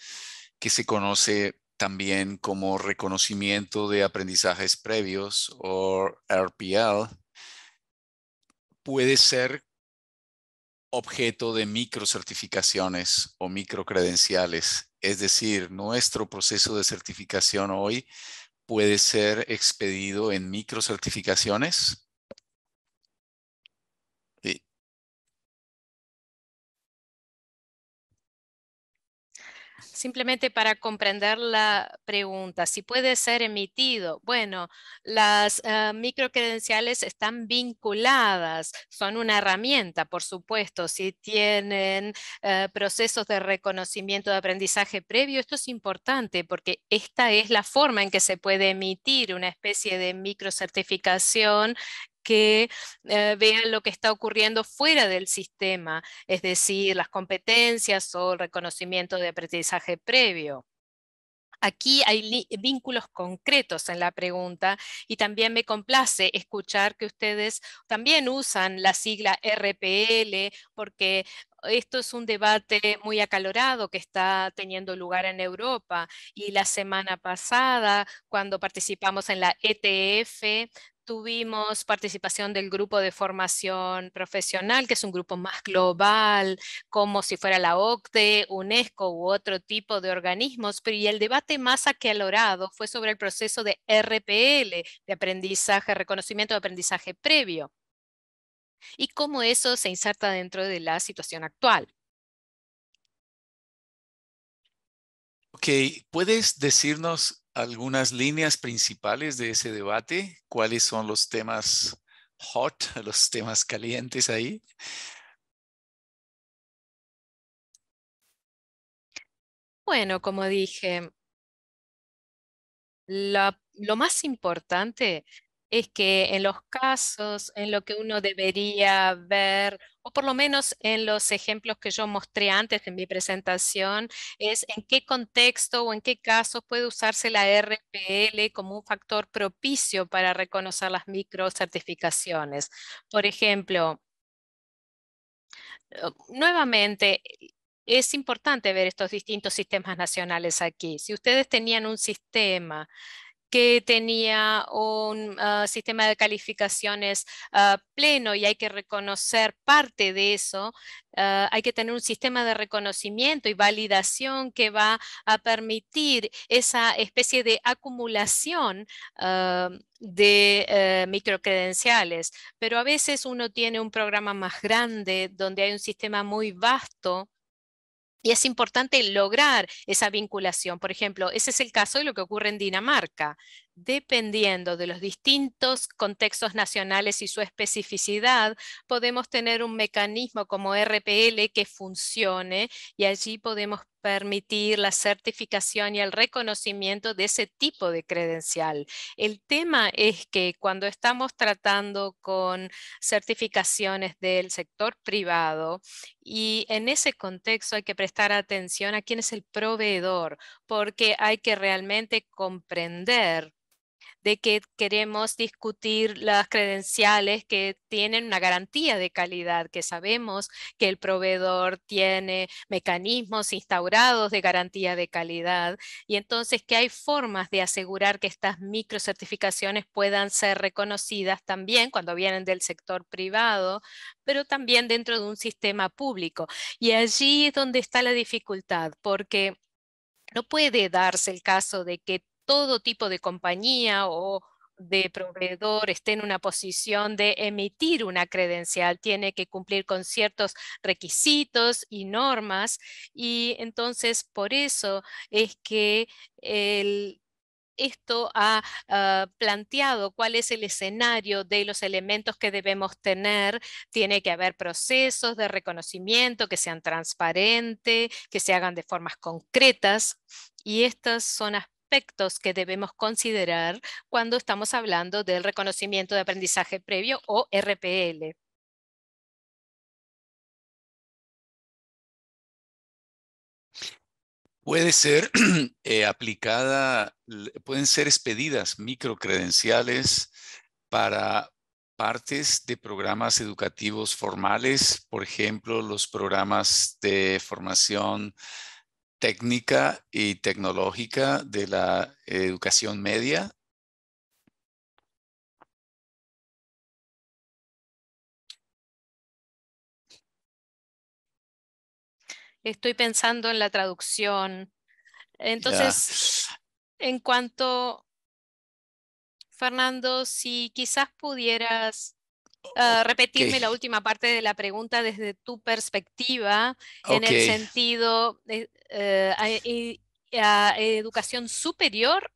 [SPEAKER 2] que se conoce también como reconocimiento de aprendizajes previos o RPL, puede ser objeto de microcertificaciones o microcredenciales. Es decir, nuestro proceso de certificación hoy puede ser expedido en microcertificaciones
[SPEAKER 3] Simplemente para comprender la pregunta, si puede ser emitido. Bueno, las eh, microcredenciales están vinculadas, son una herramienta, por supuesto. Si tienen eh, procesos de reconocimiento de aprendizaje previo, esto es importante porque esta es la forma en que se puede emitir una especie de microcertificación que eh, vean lo que está ocurriendo fuera del sistema, es decir, las competencias o el reconocimiento de aprendizaje previo. Aquí hay vínculos concretos en la pregunta y también me complace escuchar que ustedes también usan la sigla RPL porque esto es un debate muy acalorado que está teniendo lugar en Europa y la semana pasada cuando participamos en la ETF Tuvimos participación del grupo de formación profesional, que es un grupo más global, como si fuera la OCDE, UNESCO u otro tipo de organismos, pero el debate más acalorado fue sobre el proceso de RPL, de aprendizaje, reconocimiento de aprendizaje previo, y cómo eso se inserta dentro de la situación actual.
[SPEAKER 5] Ok, ¿puedes decirnos
[SPEAKER 2] algunas líneas principales de ese debate, cuáles son los temas
[SPEAKER 5] hot, [LAUGHS] los temas calientes ahí.
[SPEAKER 3] Bueno, como dije, la, lo más importante es que en los casos en lo que uno debería ver, o por lo menos en los ejemplos que yo mostré antes en mi presentación, es en qué contexto o en qué casos puede usarse la RPL como un factor propicio para reconocer las microcertificaciones. Por ejemplo, eh, nuevamente, es importante ver estos distintos sistemas nacionales aquí. Si ustedes tenían un sistema que tenía un ah, sistema de calificaciones ah, pleno y hay que reconocer parte de eso. Ah, hay que tener un sistema de reconocimiento y validación que va a permitir esa especie de acumulación de eh, microcredenciales, pero a veces uno tiene un programa más grande donde hay un sistema muy vasto y es importante lograr esa vinculación. Por ejemplo, ese es el caso de lo que ocurre en Dinamarca dependiendo de los distintos contextos nacionales y su especificidad, podemos tener un mecanismo como RPL que funcione y allí podemos permitir la certificación y el reconocimiento de ese tipo de credencial. El tema es que cuando estamos tratando con certificaciones del sector privado y en ese contexto hay que prestar atención a quién es el proveedor, porque hay que realmente comprender de que queremos discutir las credenciales que tienen una garantía de calidad, que sabemos que el proveedor tiene mecanismos instaurados de garantía de calidad y entonces que hay formas de asegurar que estas microcertificaciones puedan ser reconocidas también cuando vienen del sector privado, pero también dentro de un sistema público. Y allí es donde está la dificultad, porque no puede darse el caso de que todo tipo de compañía o de proveedor esté en una posición de emitir una credencial, tiene que cumplir con ciertos requisitos y normas y entonces por eso es que esto ha ah, planteado cuál es el escenario de los elementos que debemos tener. Tiene que haber procesos de reconocimiento que sean transparentes, que se hagan de formas concretas y estas son las aspectos que debemos considerar cuando estamos hablando del reconocimiento de aprendizaje previo o RPL.
[SPEAKER 5] Puede ser [CLEARS THROAT] eh, aplicada,
[SPEAKER 2] pueden ser expedidas microcredenciales para partes de programas educativos formales, por ejemplo, los programas de formación técnica y tecnológica de la
[SPEAKER 5] educación media.
[SPEAKER 3] Estoy pensando en la traducción. Entonces, en cuanto, Fernando, si quizás pudieras Ah, repetirme la última parte de la pregunta desde tu perspectiva, en el sentido de eh, e, educación superior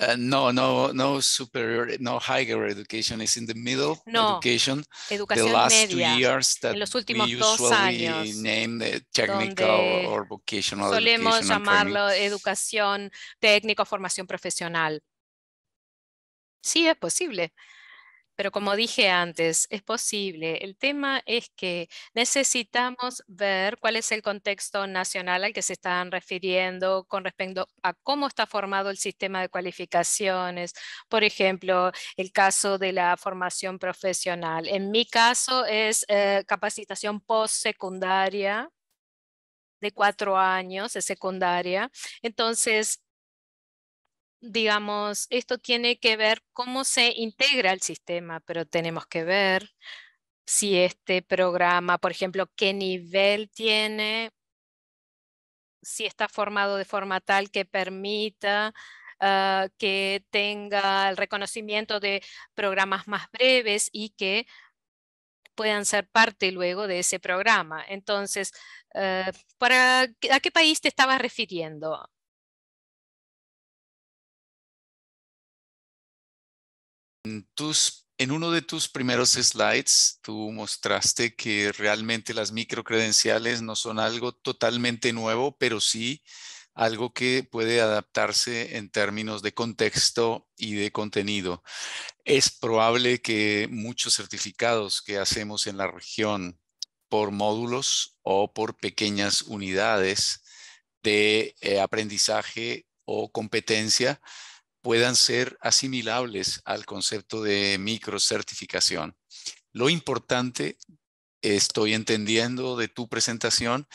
[SPEAKER 2] ah, no, no, no superior, no higher education is in the middle no, education.
[SPEAKER 3] Educación media,
[SPEAKER 2] en los últimos dos años, name solemos llamarlo
[SPEAKER 3] educación educación o formación profesional. Sí, es posible. Pero como dije antes, es posible. El tema es que necesitamos ver cuál es el contexto nacional al que se están refiriendo con respecto a cómo está formado el sistema de cualificaciones. Por ejemplo, el caso de la formación profesional. En mi caso es eh, capacitación postsecundaria de cuatro años de secundaria. Entonces, digamos, esto tiene que ver cómo se integra el sistema, pero tenemos que ver si este programa, por ejemplo, qué nivel tiene, si está formado de forma tal que permita ah, que tenga el reconocimiento de programas más breves y que puedan ser parte luego de ese programa. Entonces, eh, ¿para, ¿a qué país te estabas refiriendo?
[SPEAKER 5] En, en uno de tus primeros
[SPEAKER 2] slides, tú mostraste que realmente las microcredenciales no son algo totalmente nuevo, pero sí algo que puede adaptarse en términos de contexto y de contenido. Es probable que muchos certificados que hacemos en la región por módulos o por pequeñas unidades de eh, aprendizaje o competencia puedan ser asimilables al concepto de microcertificación. Lo importante, estoy entendiendo de tu presentación,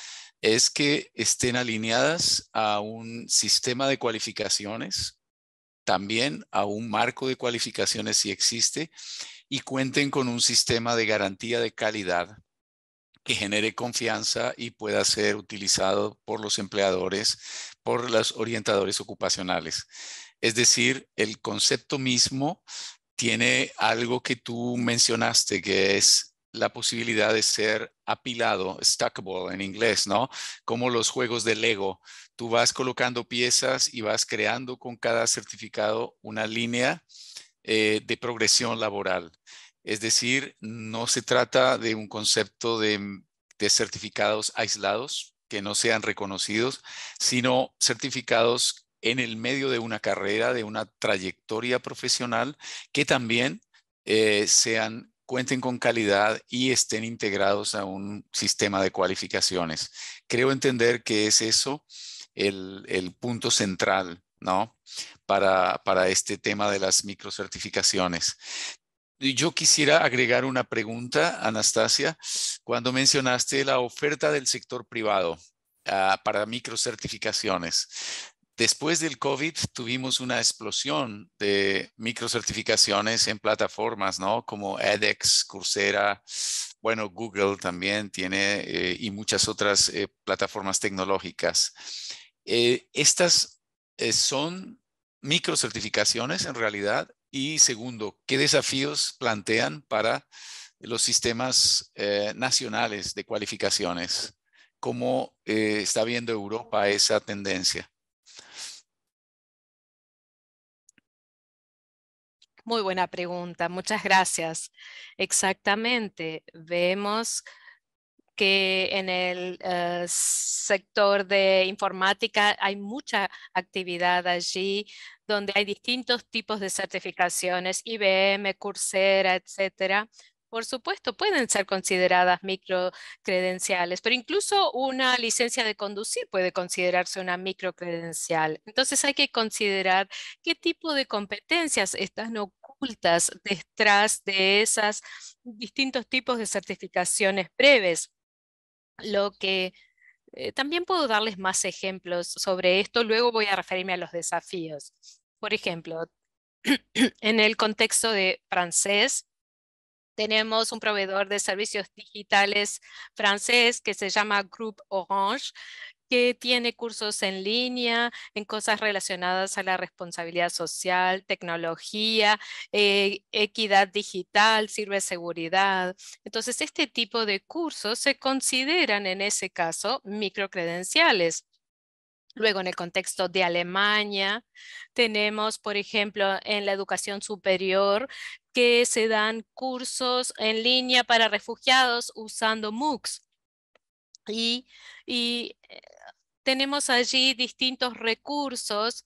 [SPEAKER 2] es que estén alineadas a un sistema de cualificaciones, también a un marco de cualificaciones si existe, y cuenten con un sistema de garantía de calidad que genere confianza y pueda ser utilizado por los empleadores, por los orientadores ocupacionales. Es decir, el concepto mismo tiene algo que tú mencionaste, que es la posibilidad de ser apilado, stackable en inglés, ¿no? Como los juegos de Lego. Tú vas colocando piezas y vas creando con cada certificado una línea eh, de progresión laboral. Es decir, no se trata de un concepto de, de certificados aislados que no sean reconocidos, sino certificados en el medio de una carrera, de una trayectoria profesional, que también eh, sean cuenten con calidad y estén integrados a un sistema de cualificaciones. Creo entender que es eso el, punto central, ¿no? Para, este tema de las microcertificaciones. Yo quisiera agregar una pregunta, Anastasia, cuando mencionaste la oferta del sector privado ah, para microcertificaciones. Después del COVID tuvimos una explosión de microcertificaciones en plataformas, ¿no? Como edX, Coursera, bueno, Google también tiene eh, y muchas otras eh, plataformas tecnológicas. Eh, estas son microcertificaciones en realidad y segundo, ¿qué desafíos plantean para los sistemas nacionales de cualificaciones? ¿Cómo está viendo Europa esa tendencia?
[SPEAKER 3] Muy buena pregunta, muchas gracias. Exactamente, vemos que en el eh, sector de informática hay mucha actividad allí, donde hay distintos tipos de certificaciones, IBM, Coursera, etcétera, por supuesto, pueden ser consideradas microcredenciales, pero incluso una licencia de conducir puede considerarse una microcredencial. Entonces hay que considerar qué tipo de competencias están ocultas detrás de esos distintos tipos de certificaciones breves. Lo que eh, también puedo darles más ejemplos sobre esto, luego voy a referirme a los desafíos. Por ejemplo, [CLEARS THROAT] en el contexto de francés, tenemos un proveedor de servicios digitales francés que se llama Group Orange, que tiene cursos en línea en cosas relacionadas a la responsabilidad social, tecnología, eh, equidad digital, ciberseguridad. Entonces, este tipo de cursos se consideran en ese caso microcredenciales. Luego, en el contexto de Alemania, tenemos, por ejemplo, en la educación superior, que se dan cursos en línea para refugiados usando MOOCs. Y, eh, tenemos allí distintos recursos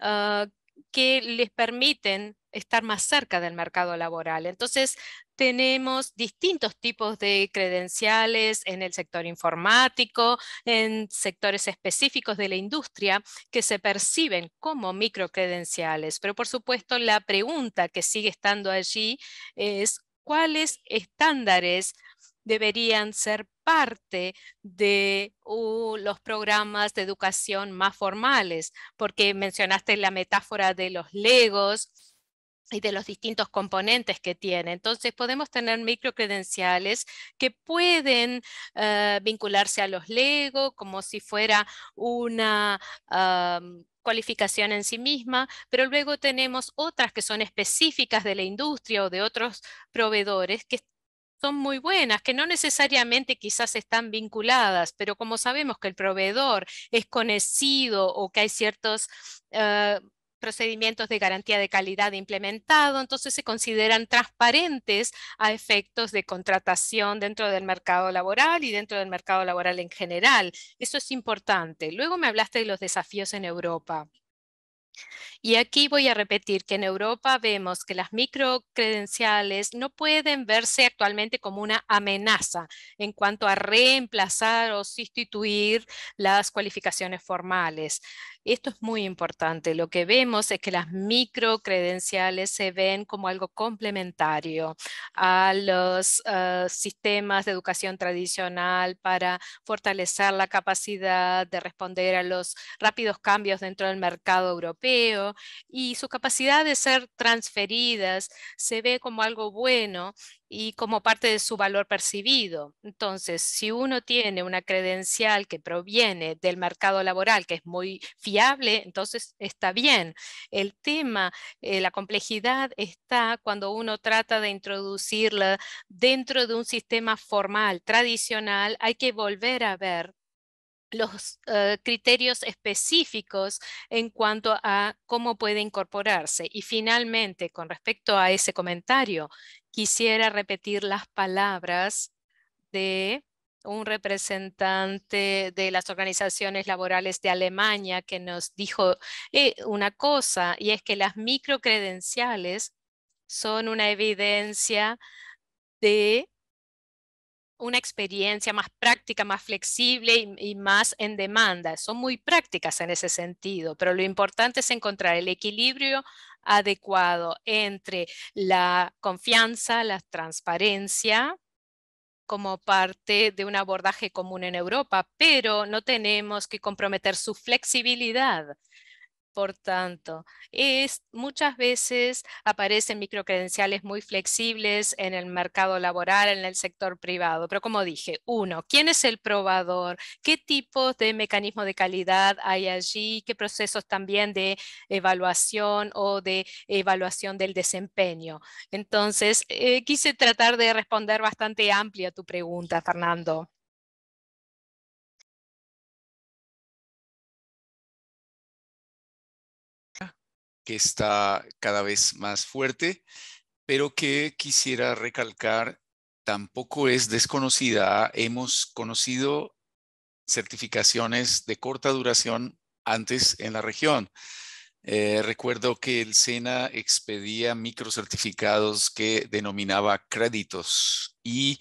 [SPEAKER 3] ah, que les permiten estar más cerca del mercado laboral. Entonces, tenemos distintos tipos de credenciales en el sector informático, en sectores específicos de la industria que se perciben como microcredenciales. Pero por supuesto, la pregunta que sigue estando allí es cuáles estándares deberían ser parte de los programas de educación más formales, porque mencionaste la metáfora de los legos y de los distintos componentes que tiene. Entonces podemos tener microcredenciales que pueden eh, vincularse a los Lego como si fuera una... Ah, cualificación en sí misma, pero luego tenemos otras que son específicas de la industria o de otros proveedores que son muy buenas, que no necesariamente quizás están vinculadas, pero como sabemos que el proveedor es conocido o que hay ciertos eh, procedimientos de garantía de calidad implementado, entonces se consideran transparentes a efectos de contratación dentro del mercado laboral y dentro del mercado laboral en general. Eso es importante. Luego me hablaste de los desafíos en Europa. Y aquí voy a repetir que en Europa vemos que las microcredenciales no pueden verse actualmente como una amenaza en cuanto a reemplazar o sustituir las cualificaciones formales. Esto es muy importante. Lo que vemos es que las microcredenciales se ven como algo complementario a los ah, sistemas de educación tradicional para fortalecer la capacidad de responder a los rápidos cambios dentro del mercado europeo y su capacidad de ser transferidas se ve como algo bueno y como parte de su valor percibido. Entonces, si uno tiene una credencial que proviene del mercado laboral, que es muy fiable, entonces está bien. El tema, eh, la complejidad está cuando uno trata de introducirla dentro de un sistema formal, tradicional, hay que volver a ver los eh, criterios específicos en cuanto a cómo puede incorporarse. Y finalmente, con respecto a ese comentario, quisiera repetir las palabras de un representante de las organizaciones laborales de Alemania que nos dijo eh, una cosa, y es que las microcredenciales son una evidencia de una experiencia más práctica, más flexible y, más en demanda. Son muy prácticas en ese sentido, pero lo importante es encontrar el equilibrio adecuado entre la confianza, la transparencia como parte de un abordaje común en Europa, pero no tenemos que comprometer su flexibilidad por tanto, muchas veces aparecen microcredenciales muy flexibles en el mercado laboral, en el sector privado. Pero como dije, uno, ¿quién es el probador? ¿Qué tipos de mecanismo de calidad hay allí? ¿Qué procesos también de evaluación o de evaluación del desempeño? Entonces, eh, quise tratar de responder bastante amplia tu pregunta, Fernando.
[SPEAKER 5] que está cada vez más fuerte, pero que quisiera recalcar
[SPEAKER 2] tampoco es desconocida. Hemos conocido certificaciones de corta duración antes en la región. Eh, recuerdo que el SENA expedía microcertificados que denominaba créditos y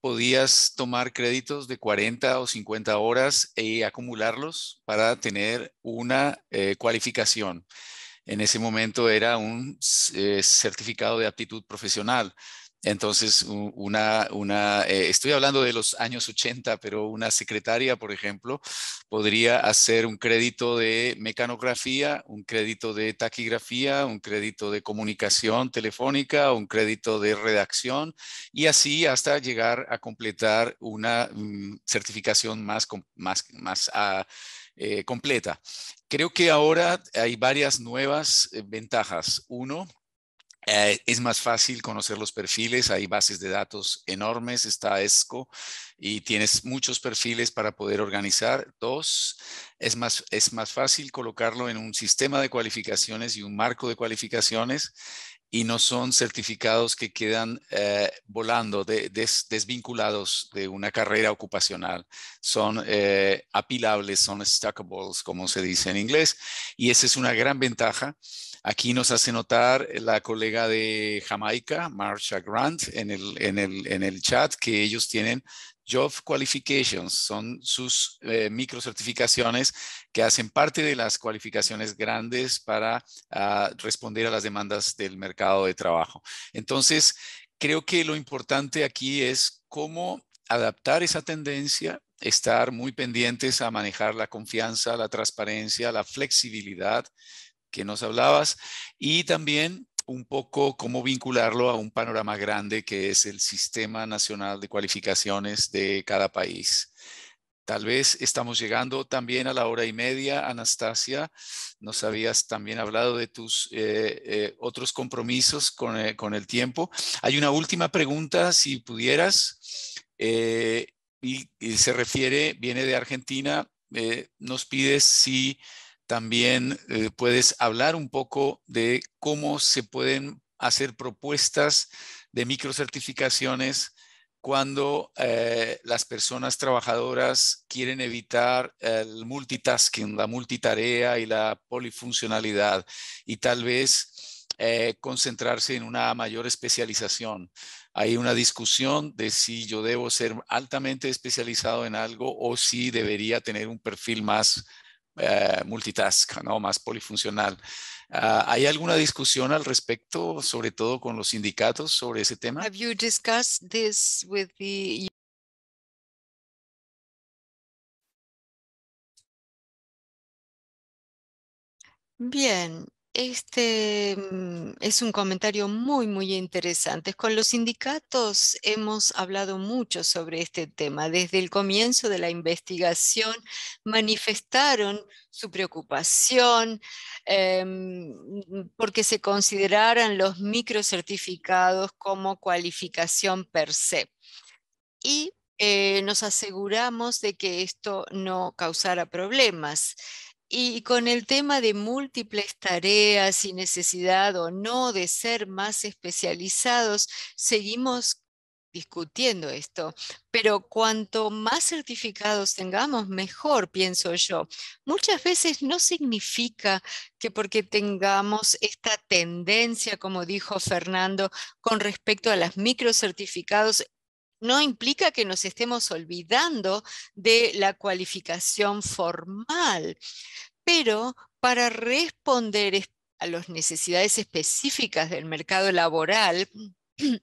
[SPEAKER 2] podías tomar créditos de 40 o 50 horas y e acumularlos para tener una eh, cualificación en ese momento era un eh, certificado de aptitud profesional. Entonces, una, eh, estoy hablando de los años 80, pero una secretaria, por ejemplo, podría hacer un crédito de mecanografía, un crédito de taquigrafía, un crédito de comunicación telefónica, un crédito de redacción y así hasta llegar a completar una mm, certificación más, más, más ah, eh, completa. Creo que ahora hay varias nuevas eh, ventajas. Uno, eh, es más fácil conocer los perfiles, hay bases de datos enormes, está ESCO y tienes muchos perfiles para poder organizar. Dos, es más fácil colocarlo en un sistema de cualificaciones y un marco de cualificaciones y no son certificados que quedan eh, volando, desvinculados de una carrera ocupacional. Son eh, apilables, son stackables, como se dice en inglés, y esa es una gran ventaja. Aquí nos hace notar la colega de Jamaica, Marsha Grant, en el, el, en el chat, que ellos tienen Job Qualifications son sus micro eh, microcertificaciones que hacen parte de las cualificaciones grandes para ah, responder a las demandas del mercado de trabajo. Entonces, creo que lo importante aquí es cómo adaptar esa tendencia, estar muy pendientes a manejar la confianza, la transparencia, la flexibilidad que nos hablabas y también un poco cómo vincularlo a un panorama grande que es el Sistema Nacional de Cualificaciones de cada país. Tal vez estamos llegando también a la hora y media, Anastasia. Nos habías también hablado de tus eh, eh, otros compromisos eh, con, el tiempo. Hay una última pregunta, si pudieras, y, se refiere, viene de Argentina. nos pides si también eh, puedes hablar un poco de cómo se pueden hacer propuestas de microcertificaciones cuando eh, las personas trabajadoras quieren evitar el multitasking, la multitarea y la polifuncionalidad y tal vez eh, concentrarse en una mayor especialización. Hay una discusión de si yo debo ser altamente especializado en algo o si debería tener un perfil más eh, multitask, ¿no? más polifuncional. Ah, ¿Hay alguna discusión al respecto, sobre todo con los sindicatos, sobre ese tema? Have you discussed
[SPEAKER 5] this with the Bien, este
[SPEAKER 4] mm, es un comentario muy, muy interesante. Con los sindicatos hemos hablado mucho sobre este tema. Desde el comienzo de la investigación manifestaron su preocupación em, mm, porque se consideraran los microcertificados como cualificación per se. Y eh, nos aseguramos de que esto no causara problemas. Y con el tema de múltiples tareas y necesidad o no de ser más especializados, seguimos discutiendo esto, pero cuanto más certificados tengamos, mejor, pienso yo. Muchas veces no significa que porque tengamos esta tendencia, como dijo Fernando, con respecto a los microcertificados, no implica que nos estemos olvidando de la cualificación formal, pero para responder a las necesidades específicas del mercado laboral, [CLEARS THROAT]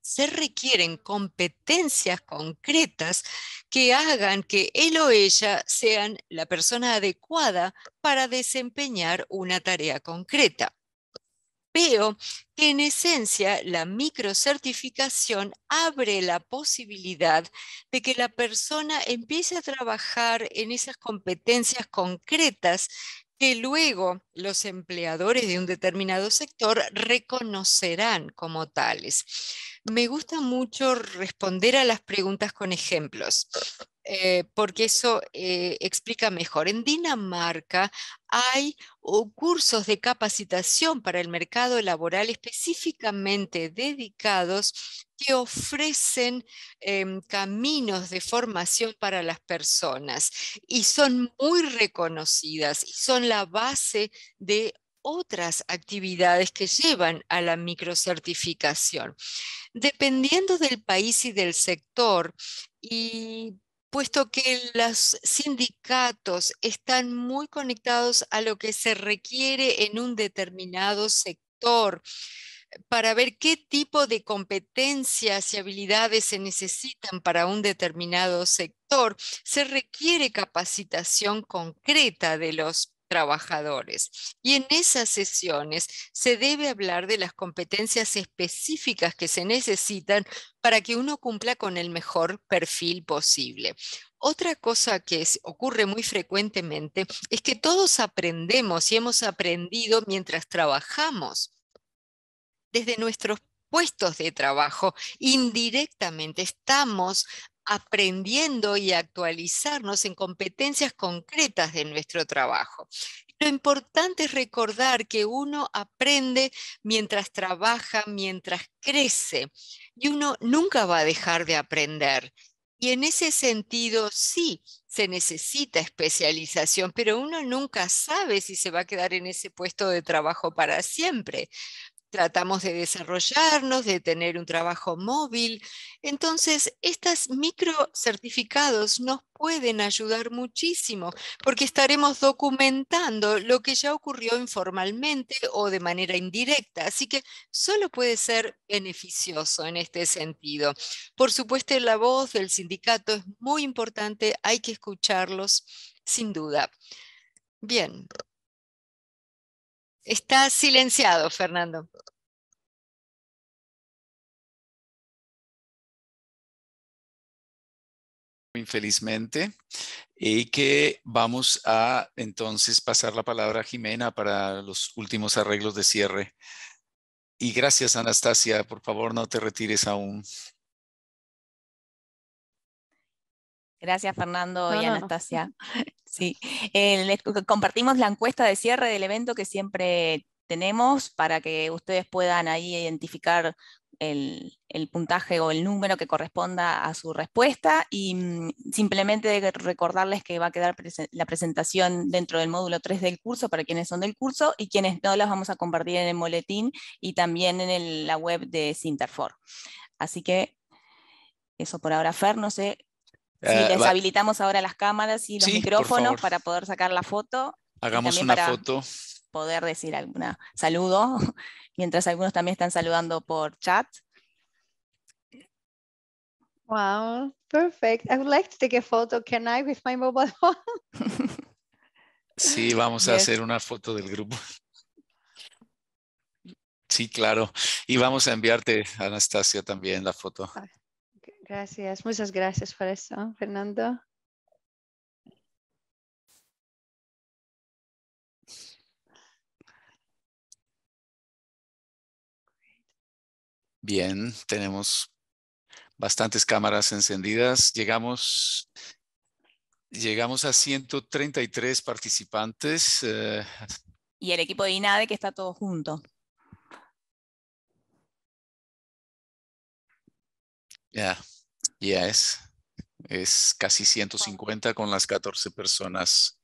[SPEAKER 4] se requieren competencias concretas que hagan que él o ella sean la persona adecuada para desempeñar una tarea concreta. Veo que en esencia la microcertificación abre la posibilidad de que la persona empiece a trabajar en esas competencias concretas que luego los empleadores de un determinado sector reconocerán como tales me gusta mucho responder a las preguntas con ejemplos, eh, porque eso eh, explica mejor. En Dinamarca hay cursos de capacitación para el mercado laboral específicamente dedicados que ofrecen em, caminos de formación para las personas y son muy reconocidas y son la base de otras actividades que llevan a la microcertificación. Dependiendo del país y del sector, y puesto que los sindicatos están muy conectados a lo que se requiere en un determinado sector, para ver qué tipo de competencias y habilidades se necesitan para un determinado sector, se requiere capacitación concreta de los trabajadores. Y en esas sesiones se debe hablar de las competencias específicas que se necesitan para que uno cumpla con el mejor perfil posible. Otra cosa que ocurre muy frecuentemente es que todos aprendemos y hemos aprendido mientras trabajamos desde nuestros puestos de trabajo, indirectamente estamos aprendiendo y actualizarnos en competencias concretas de nuestro trabajo. Lo importante es recordar que uno aprende mientras trabaja, mientras crece, y uno nunca va a dejar de aprender. Y en ese sentido, sí, se necesita especialización, pero uno nunca sabe si se va a quedar en ese puesto de trabajo para siempre tratamos de desarrollarnos, de tener un trabajo móvil. Entonces, estos micro certificados nos pueden ayudar muchísimo porque estaremos documentando lo que ya ocurrió informalmente o de manera indirecta. Así que solo puede ser beneficioso en este sentido. Por supuesto, la voz del sindicato es muy importante, hay que escucharlos
[SPEAKER 5] sin duda. Bien, Está silenciado, Fernando. infelizmente, y
[SPEAKER 2] que vamos a entonces pasar la palabra a Jimena para los últimos arreglos de cierre. Y gracias, Anastasia. Por favor, no te retires aún.
[SPEAKER 1] Gracias, Fernando y Anastasia. [LAUGHS] Sí, eh, compartimos la encuesta de cierre del evento que siempre tenemos para que ustedes puedan ahí identificar el, puntaje o el número que corresponda a su respuesta y mm, simplemente recordarles que va a quedar la presentación dentro del módulo 3 del curso para quienes son del curso y quienes no las vamos a compartir en el boletín y también en la web de Sinterfor. Así que eso por ahora, Fer, no sé Sí, les eh, habilitamos ahora las cámaras y los micrófonos para poder sacar la foto. Hagamos una foto. Poder decir alguna saludo, [LAUGHS] mientras algunos también están saludando por chat.
[SPEAKER 4] Wow, perfect. I would like to take a photo. Can I with my mobile phone? [LAUGHS]
[SPEAKER 2] sí, vamos a hacer una foto del grupo. Sí, claro. Y vamos a enviarte, Anastasia, también la foto.
[SPEAKER 5] Ah, Gracias, muchas gracias por eso, Fernando. Bien, tenemos
[SPEAKER 2] bastantes cámaras encendidas. Llegamos, llegamos a 133 participantes. Eh.
[SPEAKER 1] Y el equipo de INADE que está todo junto.
[SPEAKER 2] Ya ya es. Es casi 150 con las 14 personas.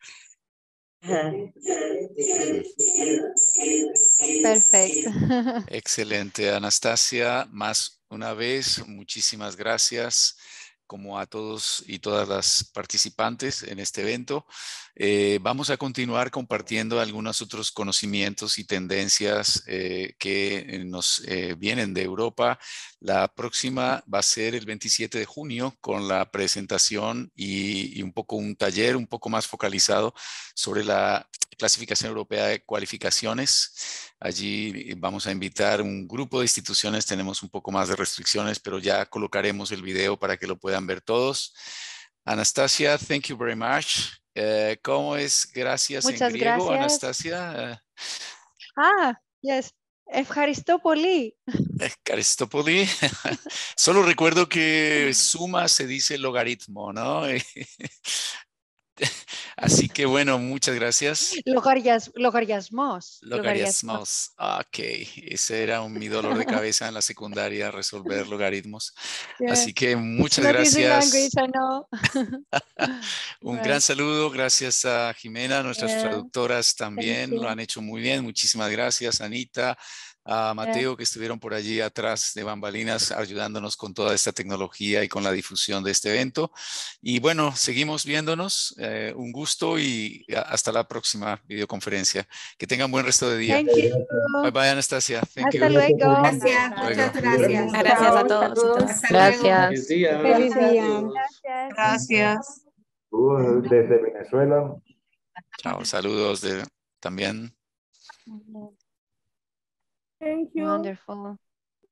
[SPEAKER 5] Perfecto. [LAUGHS]
[SPEAKER 2] Excelente, Anastasia. Más una vez, muchísimas gracias como a todos y todas las participantes en este evento. Eh, vamos a continuar compartiendo algunos otros conocimientos y tendencias eh, que nos eh, vienen de Europa. La próxima va a ser el 27 de junio con la presentación y, y un poco un taller un poco más focalizado sobre la clasificación europea de cualificaciones. Allí eh, vamos a invitar un grupo de instituciones, tenemos un poco más de restricciones, pero ya colocaremos el video para que lo puedan ver todos. Anastasia, thank you very much. Eh, ¿Cómo es gracias Muchas en griego, gracias. Anastasia?
[SPEAKER 5] ah,
[SPEAKER 4] yes. Eucaristopoli.
[SPEAKER 2] Eucaristopoli. [LAUGHS] Solo recuerdo que suma se dice logaritmo, ¿no? [LAUGHS] [LAUGHS] Así que bueno, muchas gracias.
[SPEAKER 4] Logarías, logarismos. Logarismos.
[SPEAKER 2] Ok, ese era un, mi dolor de cabeza en la secundaria, resolver logaritmos. Así que muchas gracias.
[SPEAKER 4] [LAUGHS] un gran
[SPEAKER 2] saludo, gracias a Jimena, nuestras traductoras también, lo han hecho muy bien. Muchísimas gracias, Anita a eh. Mateo que estuvieron por allí atrás de bambalinas ayudándonos con toda esta tecnología y con la difusión de este evento. Y bueno, seguimos viéndonos. Eh, un gusto y hasta la próxima videoconferencia. Que tengan buen resto de día. Bye bye, Anastasia. hasta luego. Gracias,
[SPEAKER 5] muchas gracias. Gracias a todos.
[SPEAKER 3] Gracias. Feliz día. Gracias. desde Venezuela.
[SPEAKER 2] saludos de, también.
[SPEAKER 1] Thank you.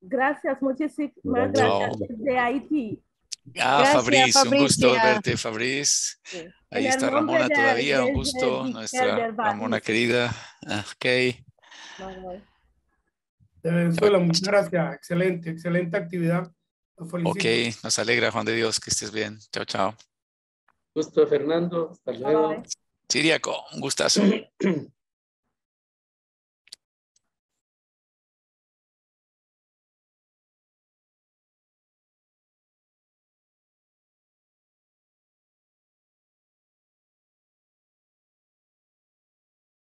[SPEAKER 1] Gracias, muchísimas gracias de Haití. Ah, Fabriz, un gusto verte,
[SPEAKER 2] Fabriz. Ahí está Ramona todavía, un gusto, nuestra Ramona querida. Ah, ok. De Venezuela, muchas gracias. Excelente, excelente actividad. Ok, nos alegra, Juan de Dios, que estés bien. Chao, chao. Gusto, Fernando. Hasta
[SPEAKER 5] luego. Siriaco, un gustazo. [CLEARS THROAT]